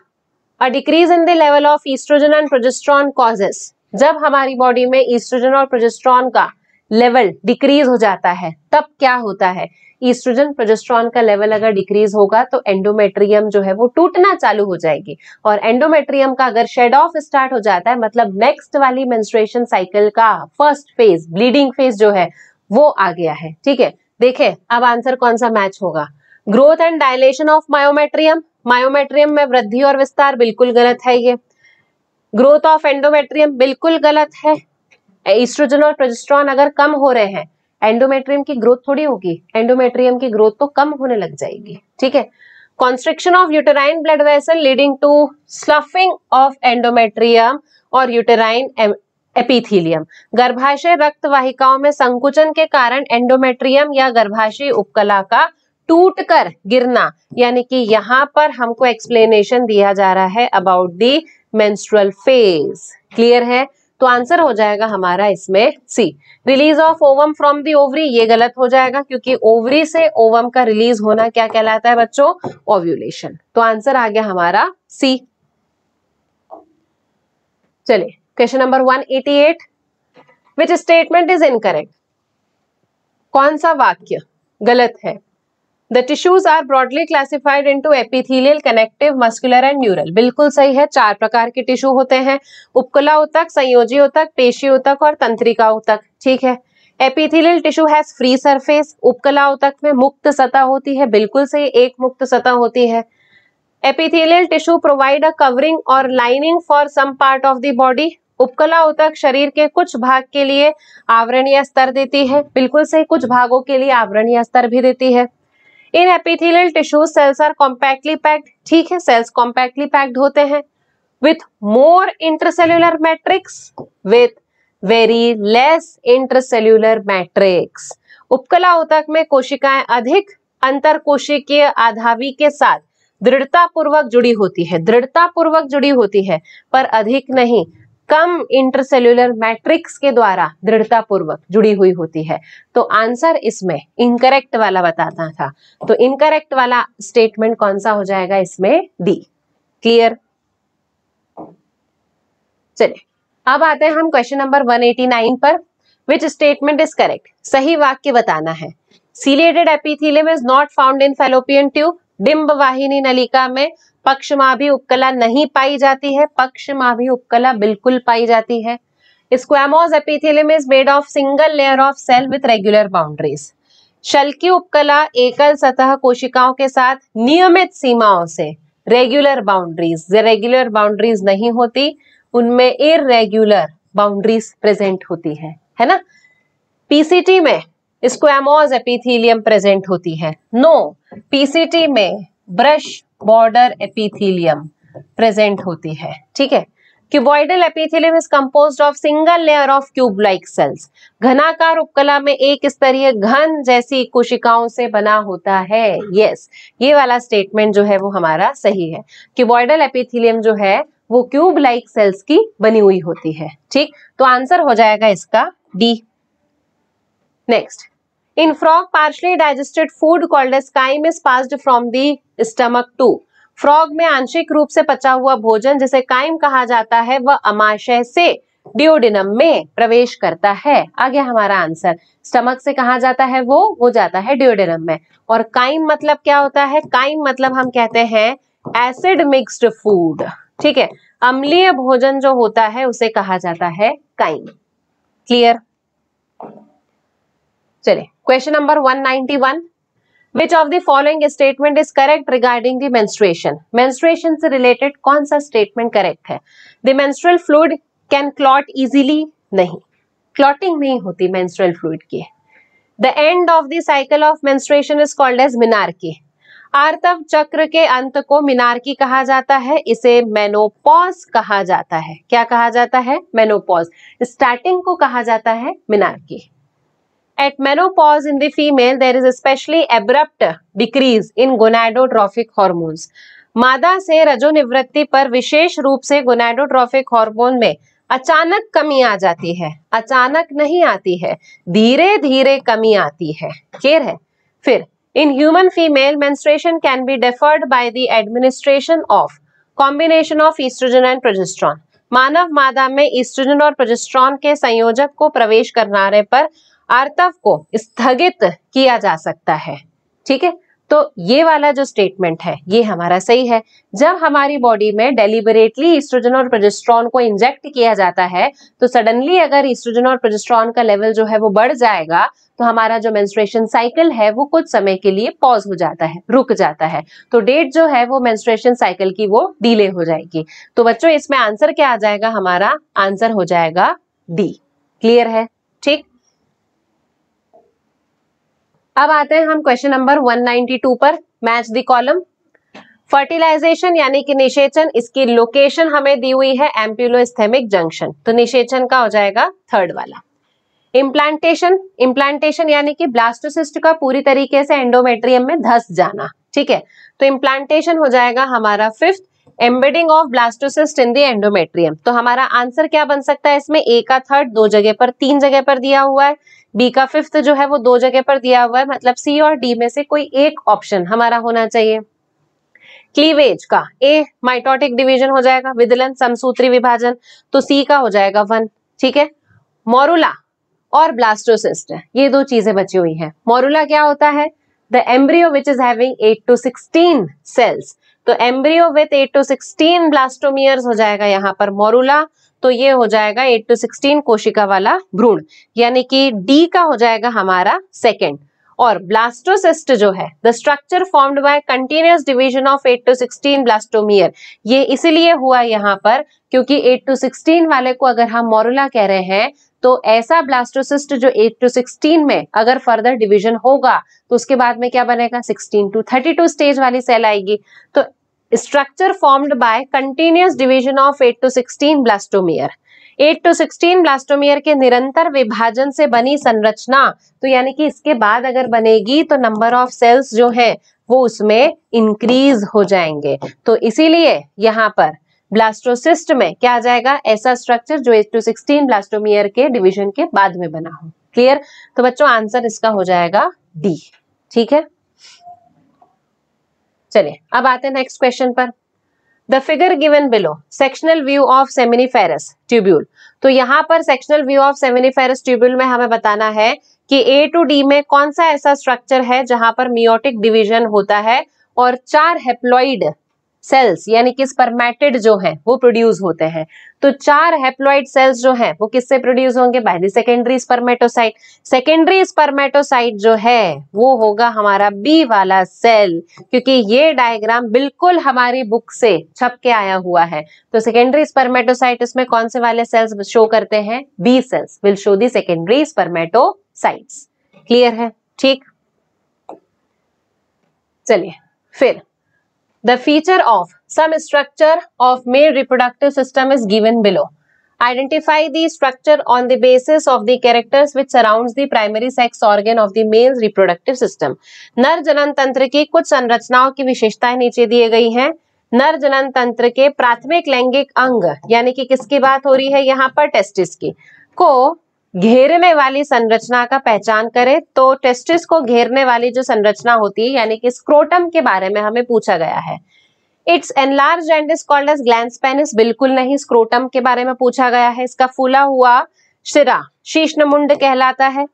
a decrease in the level of oestrogen and progesterone causes जब हमारी बॉडी में ईस्ट्रोजन और प्रोजेस्ट्रॉन का लेवल डिक्रीज हो जाता है तब क्या होता है ईस्ट्रोजन प्रोजेस्ट्रॉन का लेवल अगर डिक्रीज होगा तो एंडोमेट्रियम जो है वो टूटना चालू हो जाएगी और एंडोमेट्रियम का अगर शेड ऑफ स्टार्ट हो जाता है मतलब नेक्स्ट वाली मेंस्ट्रुएशन साइकिल का फर्स्ट फेज ब्लीडिंग फेज जो है वो आ गया है ठीक है देखे अब आंसर कौन सा मैच होगा growth and dilation of myometrium myometrium में वृद्धि और विस्तार बिल्कुल गलत है ये ग्रोथ ऑफ एंडोमेट्रियम बिल्कुल गलत है ईस्ट्रोजन और प्रोजेस्ट्रॉन अगर कम हो रहे हैं एंडोमेट्रियम की ग्रोथ थोड़ी होगी एंडोमेट्रियम की ग्रोथ तो कम होने लग जाएगी ठीक है constriction of uterine blood vessel leading to sloughing of endometrium और यूटेराइन एपिथीलियम गर्भाशय रक्त वाहिकाओं में संकुचन के कारण एंडोमेट्रियम या गर्भाशय उपकला का टूट कर गिरना यानी कि यहाँ पर हमको एक्सप्लेनेशन दिया जा रहा है about the menstrual phase clear है तो आंसर हो जाएगा हमारा इसमें C release of ovum from the ovary ये गलत हो जाएगा क्योंकि ओवरी से ओवम का रिलीज होना क्या कहलाता है बच्चों ओव्यूलेशन तो आंसर आ गया हमारा सी चलिए question number 188 which statement is incorrect कौन सा वाक्य गलत है the tissues are broadly classified into epithelial connective muscular and neural बिल्कुल सही है चार प्रकार के टिश्यू होते हैं उपकला उतक संयोजी उतक पेशी उतक और तंत्रिका उतक ठीक है epithelial tissue has free surface उपकला उतक में मुक्त सतह होती है बिल्कुल सही एक मुक्त सतह होती है epithelial tissue provide a covering और lining for some part of the body उपकला उतक शरीर के कुछ भाग के लिए आवरणीय स्तर देती है बिल्कुल सही कुछ भागों के लिए आवरणीय स्तर भी देती है in epithelial tissues cells are compactly packed ठीक है सेल्स कॉम्पैक्टली पैक्ड होते हैं with more intercellular matrix with very less intercellular matrix उपकला उतक में कोशिकाएं अधिक अंतर कोशिकीय आधावी के साथ दृढ़ता पूर्वक जुड़ी होती है दृढ़ता पूर्वक जुड़ी होती है पर अधिक नहीं कम इंटरसेल्युलर मैट्रिक्स के द्वारा दृढ़ता पूर्वक जुड़ी हुई होती है तो आंसर इसमें इनकरेक्ट वाला बताता था तो इनकरेक्ट वाला स्टेटमेंट कौन सा हो जाएगा इसमें डी क्लियर चलिए अब आते हैं हम क्वेश्चन नंबर 189 पर विच स्टेटमेंट इज करेक्ट सही वाक्य बताना है ciliated epithelium is not found in fallopian tube डिम्ब वाहिनी नलिका में पक्ष माभी भी उपकला नहीं पाई जाती है पक्ष माभी भी उपकला बिल्कुल पाई जाती है squamous epithelium is made of single layer of cell with regular boundaries शल्की उपकला एकल सतह कोशिकाओं के साथ नियमित सीमाओं से रेगुलर बाउंड्रीज रेगुलर बाउंड्रीज नहीं होती उनमें इरेग्युलर बाउंड्रीज प्रेजेंट होती है है ना पीसीटी में स्क्वामोज एपिथिलियम प्रेजेंट होती है नो पीसीटी में ब्रश बॉर्डर एपिथीलियम प्रेजेंट होती है ठीक है cuboidal epithelium is compose of single layer of cube like cells घनाकार उपकला में एक स्तरीय घन जैसी कोशिकाओं से बना होता है यस yes, ये वाला स्टेटमेंट जो है वो हमारा सही है क्यूबॉइडल एपिथेलियम जो है वो क्यूब लाइक सेल्स की बनी हुई होती है ठीक तो आंसर हो जाएगा इसका D next in frog partially digested food called as is pass from the stomach to frog में आंशिक रूप से पचा हुआ भोजन जिसे काइम कहा जाता है वह अमाशय से डिओडिनम में प्रवेश करता है आगे हमारा आंसर स्टमक से कहा जाता है वो हो जाता है डिओडिनम में और काइम मतलब क्या होता है काइम मतलब हम कहते हैं एसिड मिक्स्ड फूड ठीक है अम्लीय भोजन जो होता है उसे कहा जाता है काइम क्लियर चले question number 191 which of the following statement is correct regarding the menstruation menstruation से रिलेटेड कौन सा स्टेटमेंट करेक्ट है the menstrual fluid can clot easily नहीं क्लॉटिंग नहीं होती मेंस्ट्रुअल फ्लूइड की the end of the cycle of menstruation is called as menarche आर्तव चक्र के अंत को मिनार्की कहा जाता है इसे मेनोपॉज कहा जाता है क्या कहा जाता है मेनोपॉज स्टार्टिंग को कहा जाता है menarche at menopause in the female, there is especially abrupt decrease in gonadotrophic hormones. मादा से रजोनिवृत्ति पर विशेष रूप से गोनाडोट्रॉफिक हार्मोन में अचानक कमी आ जाती है अचानक नहीं आती है धीरे धीरे कमी आती है क्लियर है फिर in human female menstruation can be deferred by the administration of combination of oestrogen and progesterone मानव मादा में ईस्ट्रोजन और प्रोजेस्ट्रॉन के संयोजक को प्रवेश करने पर आर्तव को स्थगित किया जा सकता है ठीक है तो ये वाला जो स्टेटमेंट है ये हमारा सही है जब हमारी बॉडी में डेलीबरेटली ईस्ट्रोजन और प्रोजेस्ट्रॉन को इंजेक्ट किया जाता है तो सडनली अगर ईस्ट्रोजन और प्रोजेस्ट्रॉन का लेवल जो है वो बढ़ जाएगा तो हमारा जो मेंस्ट्रुएशन साइकिल है वो कुछ समय के लिए पॉज हो जाता है रुक जाता है तो डेट जो है वो मेंस्ट्रुएशन साइकिल की वो डिले हो जाएगी तो बच्चों इसमें आंसर क्या आ जाएगा हमारा आंसर हो जाएगा डी क्लियर है ठीक अब आते हैं हम क्वेश्चन नंबर 192 पर मैच दी कॉलम फर्टिलाइजेशन यानी कि निषेचन इसकी लोकेशन हमें दी हुई है एम्प्यूलोस्थेमिक जंक्शन तो निषेचन का हो जाएगा थर्ड वाला इम्प्लांटेशन इम्प्लांटेशन यानी कि ब्लास्टोसिस्ट का पूरी तरीके से एंडोमेट्रियम में धस जाना ठीक है तो इम्प्लांटेशन हो जाएगा हमारा fifth embedding of blastocyst in the endometrium तो हमारा आंसर क्या बन सकता है इसमें ए का थर्ड दो जगह पर तीन जगह पर दिया हुआ है बी का फिफ्थ जो है वो दो जगह पर दिया हुआ है मतलब सी और डी में से कोई एक ऑप्शन हमारा होना चाहिए क्लीवेज का ए माइटोटिक डिवीजन हो जाएगा विदलन समसूत्री विभाजन तो सी का हो जाएगा वन ठीक है मोरूला और ब्लास्टोसिस्ट ये दो चीजें बची हुई हैं मोरूला क्या होता है the embryo which is having two cells तो embryo with eight to sixteen blastomeres हो जाएगा यहाँ पर मोरूला तो ये हो जाएगा एट टू सिक्सटीन कोशिका वाला भ्रूण यानी कि डी का हो जाएगा हमारा सेकेंड और ब्लास्टोसिस्ट जो है the structure formed by continuous division of 8 to 16 blastomere ये इसीलिए हुआ यहाँ पर क्योंकि 8 टू 16 वाले को अगर हम मोरुला कह रहे हैं तो ऐसा ब्लास्टोसिस्ट जो 8 टू 16 में अगर फर्दर डिवीजन होगा तो उसके बाद में क्या बनेगा 16 टू 32 स्टेज वाली सेल आएगी तो structure formed by continuous division of 8 to 16 blastomere 8 to 16 blastomere के निरंतर विभाजन से बनी संरचना तो यानी कि इसके बाद अगर बनेगी तो नंबर ऑफ सेल्स जो है वो उसमें इंक्रीज हो जाएंगे तो इसीलिए यहाँ पर ब्लास्टोसिस्ट में क्या आ जाएगा ऐसा स्ट्रक्चर जो 8 टू 16 ब्लास्टोमियर के डिवीजन के बाद में बना हो क्लियर तो बच्चों आंसर इसका हो जाएगा डी ठीक है चलिए अब आते हैं नेक्स्ट क्वेश्चन पर the figure given below sectional view of seminiferous tubule तो यहाँ पर sectional view of seminiferous tubule में हमें बताना है कि ए टू डी में कौन सा ऐसा स्ट्रक्चर है जहां पर मियोटिक डिवीजन होता है और चार हेप्लॉइड सेल्स यानी कि स्पर्मेटेड जो है वो प्रोड्यूस होते हैं तो चार हेप्लॉइड सेल्स जो है वो किससे प्रोड्यूस होंगे by the secondary spermatocyte secondary spermatocyte जो है वो होगा हमारा बी वाला सेल क्योंकि ये डायग्राम बिल्कुल हमारी बुक से छप के आया हुआ है तो सेकेंडरी स्पर्मेटोसाइट इसमें कौन से वाले सेल्स शो करते हैं B cells will show the secondary spermatocytes clear है ठीक चलिए फिर The feature of some structure of male reproductive system is given below. Identify the structure on the basis of the characters which surrounds the primary sex organ of the male reproductive system. नर जनन तंत्र की कुछ संरचनाओं की विशेषताएं नीचे दिए गई हैं। नर जनन तंत्र के प्राथमिक लैंगिक अंग यानी कि किसकी बात हो रही है यहाँ पर टेस्टिस की को घेरने वाली संरचना का पहचान करें तो टेस्टिस को घेरने वाली जो संरचना होती है यानी कि स्क्रोटम के बारे में हमें पूछा गया है its enlarge end is called as gland बिल्कुल नहीं स्क्रोटम के बारे में पूछा गया है इसका फूला हुआ शिरा मुंड कहलाता है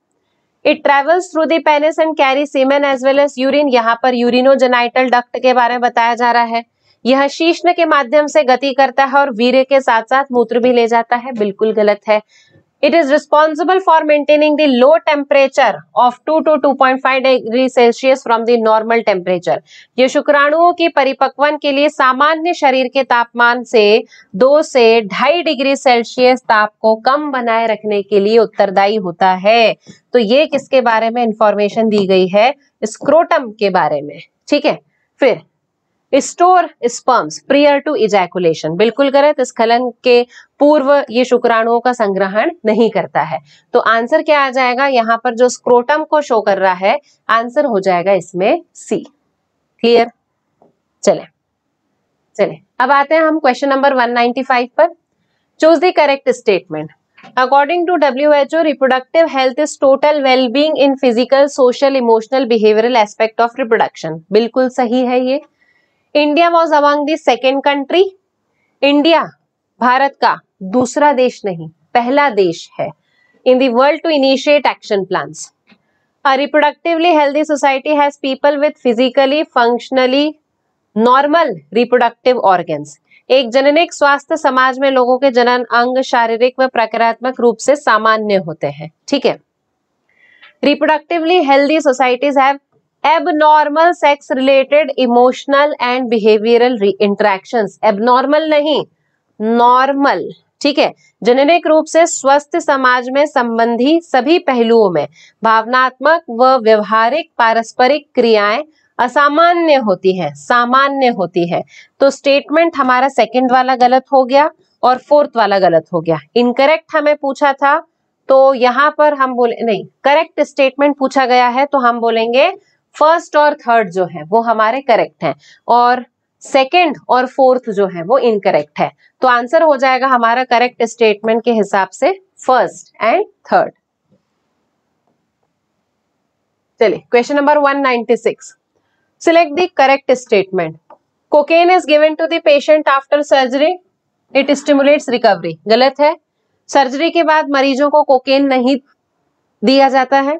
it travels through the penis and carry semen as well as urine यहाँ पर यूरिनोजेनाइटल डक्ट के बारे में बताया जा रहा है यह शीष्ण के माध्यम से गति करता है और वीर्य के साथ साथ मूत्र भी ले जाता है बिल्कुल गलत है It is responsible for maintaining the low temperature of 2 to 2.5 degree Celsius from the normal temperature ये शुक्राणुओं की परिपक्वन के लिए सामान्य शरीर के तापमान से दो से ढाई डिग्री सेल्सियस ताप को कम बनाए रखने के लिए उत्तरदायी होता है तो ये किसके बारे में इंफॉर्मेशन दी गई है स्क्रोटम के बारे में ठीक है फिर store sperms prior to ejaculation बिल्कुल गलत तो स्खलन के पूर्व ये शुक्राणुओं का संग्रहण नहीं करता है तो आंसर क्या आ जाएगा यहाँ पर जो स्क्रोटम को शो कर रहा है आंसर हो जाएगा इसमें सी क्लियर चले चले अब आते हैं हम क्वेश्चन नंबर 195 पर choose the correct statement according to W H O reproductive health is total wellbeing in physical social emotional behavioural aspect of reproduction बिल्कुल सही है ये India was among the second country India भारत का दूसरा देश नहीं पहला देश है in the world to initiate action plan a reproductively healthy society has people with physically functionally normal reproductive organs. एक जननिक स्वास्थ्य समाज में लोगों के जनन अंग शारीरिक व प्रकारात्मक रूप से सामान्य होते हैं ठीक है reproductively healthy societies have abnormal sex related emotional and behavioural interaction abnormal नहीं नॉर्मल ठीक है जेनेरिक रूप से स्वस्थ समाज में संबंधी सभी पहलुओं में भावनात्मक व व्यवहारिक पारस्परिक क्रियाएं असामान्य होती है सामान्य होती है तो स्टेटमेंट हमारा सेकंड वाला गलत हो गया और फोर्थ वाला गलत हो गया इनकरेक्ट हमें पूछा था तो यहाँ पर हम बोले नहीं करेक्ट स्टेटमेंट पूछा गया है तो हम बोलेंगे फर्स्ट और थर्ड जो है वो हमारे करेक्ट हैं और सेकेंड और फोर्थ जो है वो इनकरेक्ट है तो आंसर हो जाएगा हमारा करेक्ट स्टेटमेंट के हिसाब से फर्स्ट एंड थर्ड चलिए question number 196 select the correct statement cocaine is given to the patient after surgery it stimulates recovery गलत है सर्जरी के बाद मरीजों को कोकेन नहीं दिया जाता है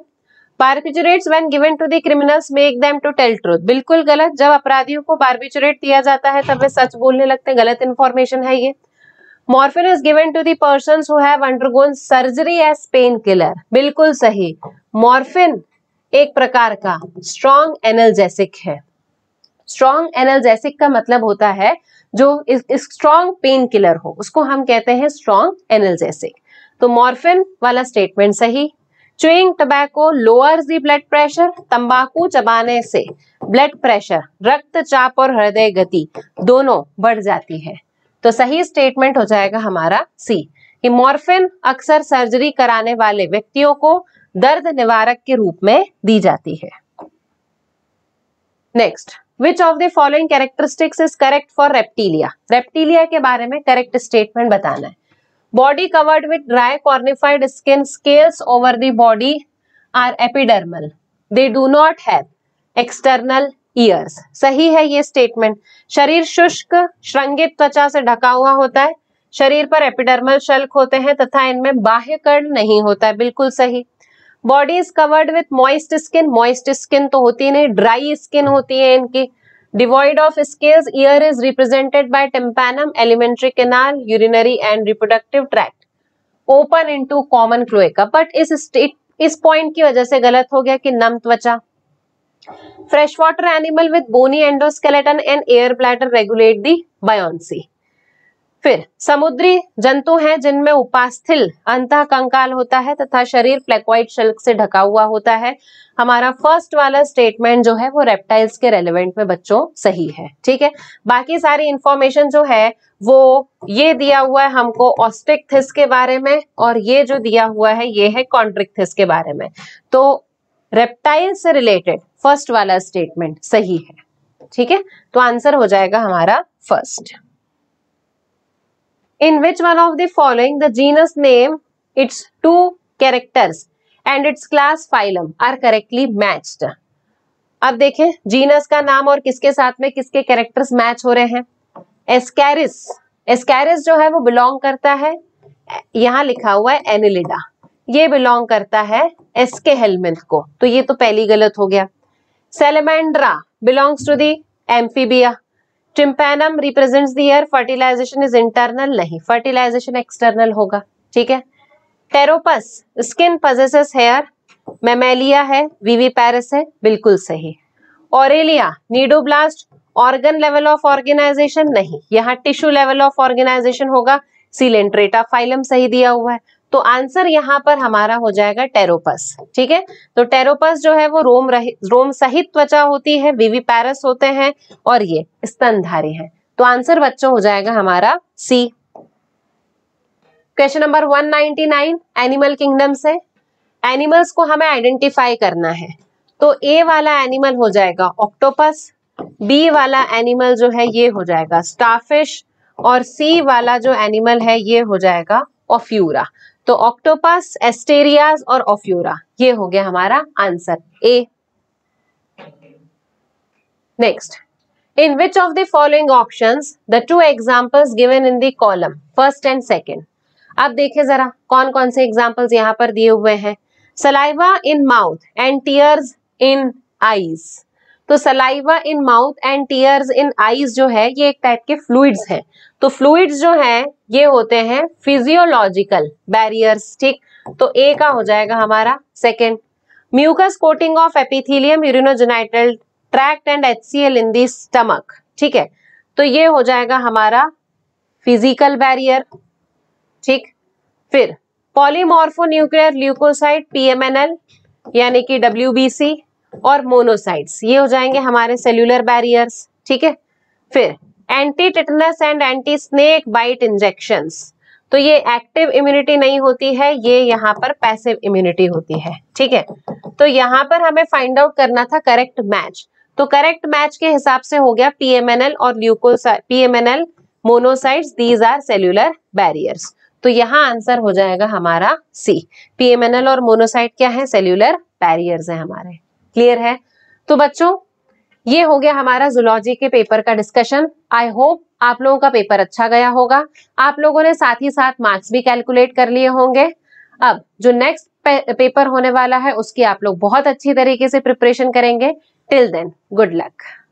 barbiturates when given to the criminals make them to tell truth बिल्कुल गलत जब अपराधियों को बारबिचुरेट दिया जाता है तब वे सच बोलने लगते हैं गलत इन्फॉर्मेशन है ये morphine is given to the person have undergone surgery as pain killer बिल्कुल सही मॉर्फिन एक प्रकार का स्ट्रॉन्ग एनर्जेसिक है स्ट्रॉन्ग एनर्जेसिक का मतलब होता है जो स्ट्रॉन्ग पेन किलर हो उसको हम कहते हैं स्ट्रॉन्ग एनर्जेसिक तो मॉर्फिन वाला स्टेटमेंट सही chewing tobacco lower the blood pressure तंबाकू चबाने से ब्लड प्रेशर रक्तचाप और हृदय गति दोनों बढ़ जाती है तो सही स्टेटमेंट हो जाएगा हमारा सी कि मॉर्फिन अक्सर सर्जरी कराने वाले व्यक्तियों को दर्द निवारक के रूप में दी जाती है next which of the following characteristics is correct for reptilia reptilia के बारे में करेक्ट स्टेटमेंट बताना है body covered with dry cornified skin scales over the body are epidermal they do not have external ears सही है ये statement शरीर शुष्क श्रृंगित त्वचा से ढका हुआ होता है शरीर पर एपिडर्मल शल्क होते हैं तथा इनमें बाह्य कर्ण नहीं होता है बिल्कुल सही body is covered with moist skin moist skin तो होती नहीं ड्राई स्किन होती है इनकी Devoid of scales, ear is represented by tympanum, alimentary canal, urinary and reproductive tract. Open into common cloaca. But इस state, इस point की वजह से गलत हो गया कि नम त्वचा Freshwater animal with bony endoskeleton and air bladder regulate the buoyancy. फिर समुद्री जंतु हैं जिनमें उपास्थिल अंत कंकाल होता है तथा शरीर प्लेक्वाइट शल्क से ढका हुआ होता है हमारा फर्स्ट वाला स्टेटमेंट जो है वो रेप्टाइल्स के रेलिवेंट में बच्चों सही है ठीक है बाकी सारी इंफॉर्मेशन जो है वो ये दिया हुआ है हमको थिस के बारे में और ये जो दिया हुआ है ये है थिस के बारे में तो रेप्टाइल से रिलेटेड फर्स्ट वाला स्टेटमेंट सही है ठीक है तो आंसर हो जाएगा हमारा first in which one of the following the genus name its two characters and its class phylum are correctly matched अब देखें जीनस का नाम और किसके साथ में किसके कैरेक्टर्स मैच हो रहे हैं एस्कैरिस एस्कैरिस जो है वो बिलोंग करता है यहाँ लिखा हुआ है एनिलिडा ये बिलोंग करता है एसके हेलमेंथ को तो ये तो पहली गलत हो गया salamandra belongs to the amphibia tympanum represents the ear fertilisation is internal नहीं फर्टिलाइजेशन एक्सटर्नल होगा ठीक है pteropus skin possesses hair mammalia है वीवी पैरस है बिल्कुल सही aurelia cnidoblast organ level of organisation नहीं यहाँ टिश्यू लेवल ऑफ ऑर्गेनाइजेशन होगा सिलेंट्रेटा फाइलम सही दिया हुआ है तो आंसर यहाँ पर हमारा हो जाएगा टेरोपस ठीक है तो टेरोपस जो है वो रोम रही रोम सहित त्वचा होती है पैरस होते हैं और ये स्तनधारी हैं तो आंसर बच्चों हो जाएगा हमारा C question number 199 animal kingdom से एनिमल्स को हमें आइडेंटिफाई करना है तो ए वाला एनिमल हो जाएगा ऑक्टोपस बी वाला एनिमल जो है ये हो जाएगा स्टाफिश और सी वाला जो एनिमल है ये हो जाएगा ऑफ्यूरा तो ऑक्टोपस एस्टेरियाज और ऑफ्यूरा ये हो गया हमारा answer A next in which of the following option the two examples given in the column first and second आप देखें जरा कौन कौन से एग्जाम्पल्स यहां पर दिए हुए हैं saliva in mouth and tears in eyes तो saliva in mouth and tears in eyes जो है ये एक टाइप के फ्लूइड्स हैं तो फ्लूइड्स जो है ये होते हैं फिजियोलॉजिकल बैरियर्स ठीक तो ए का हो जाएगा हमारा second mucus coating of epithelium urinogenital tract and H in the stomach ठीक है तो ये हो जाएगा हमारा फिजिकल बैरियर ठीक फिर पॉलीमॉर्फोन्यूक्लियर ल्यूकोसाइट पीएमएनएल यानी कि डब्ल्यूबीसी और मोनोसाइट्स ये हो जाएंगे हमारे सेल्यूलर बैरियर्स ठीक है फिर anti tetanus and anti snake bite injection तो ये एक्टिव इम्यूनिटी नहीं होती है ये यहाँ पर पैसिव इम्यूनिटी होती है ठीक है तो यहाँ पर हमें फाइंड आउट करना था करेक्ट मैच तो करेक्ट मैच के हिसाब से हो गया पीएमएनएल और leucocyte PMNL monocytes these are cellular barriers तो यहाँ आंसर हो जाएगा हमारा सी पीएमएनएल और मोनोसाइट क्या है सेल्यूलर बैरियर्स है हमारे क्लियर है तो बच्चों ये हो गया हमारा जुलॉजी के पेपर का डिस्कशन आई होप आप लोगों का पेपर अच्छा गया होगा आप लोगों ने साथ ही साथ मार्क्स भी कैलकुलेट कर लिए होंगे अब जो नेक्स्ट पे, पेपर होने वाला है उसकी आप लोग बहुत अच्छी तरीके से प्रिपरेशन करेंगे टिल देन गुड लक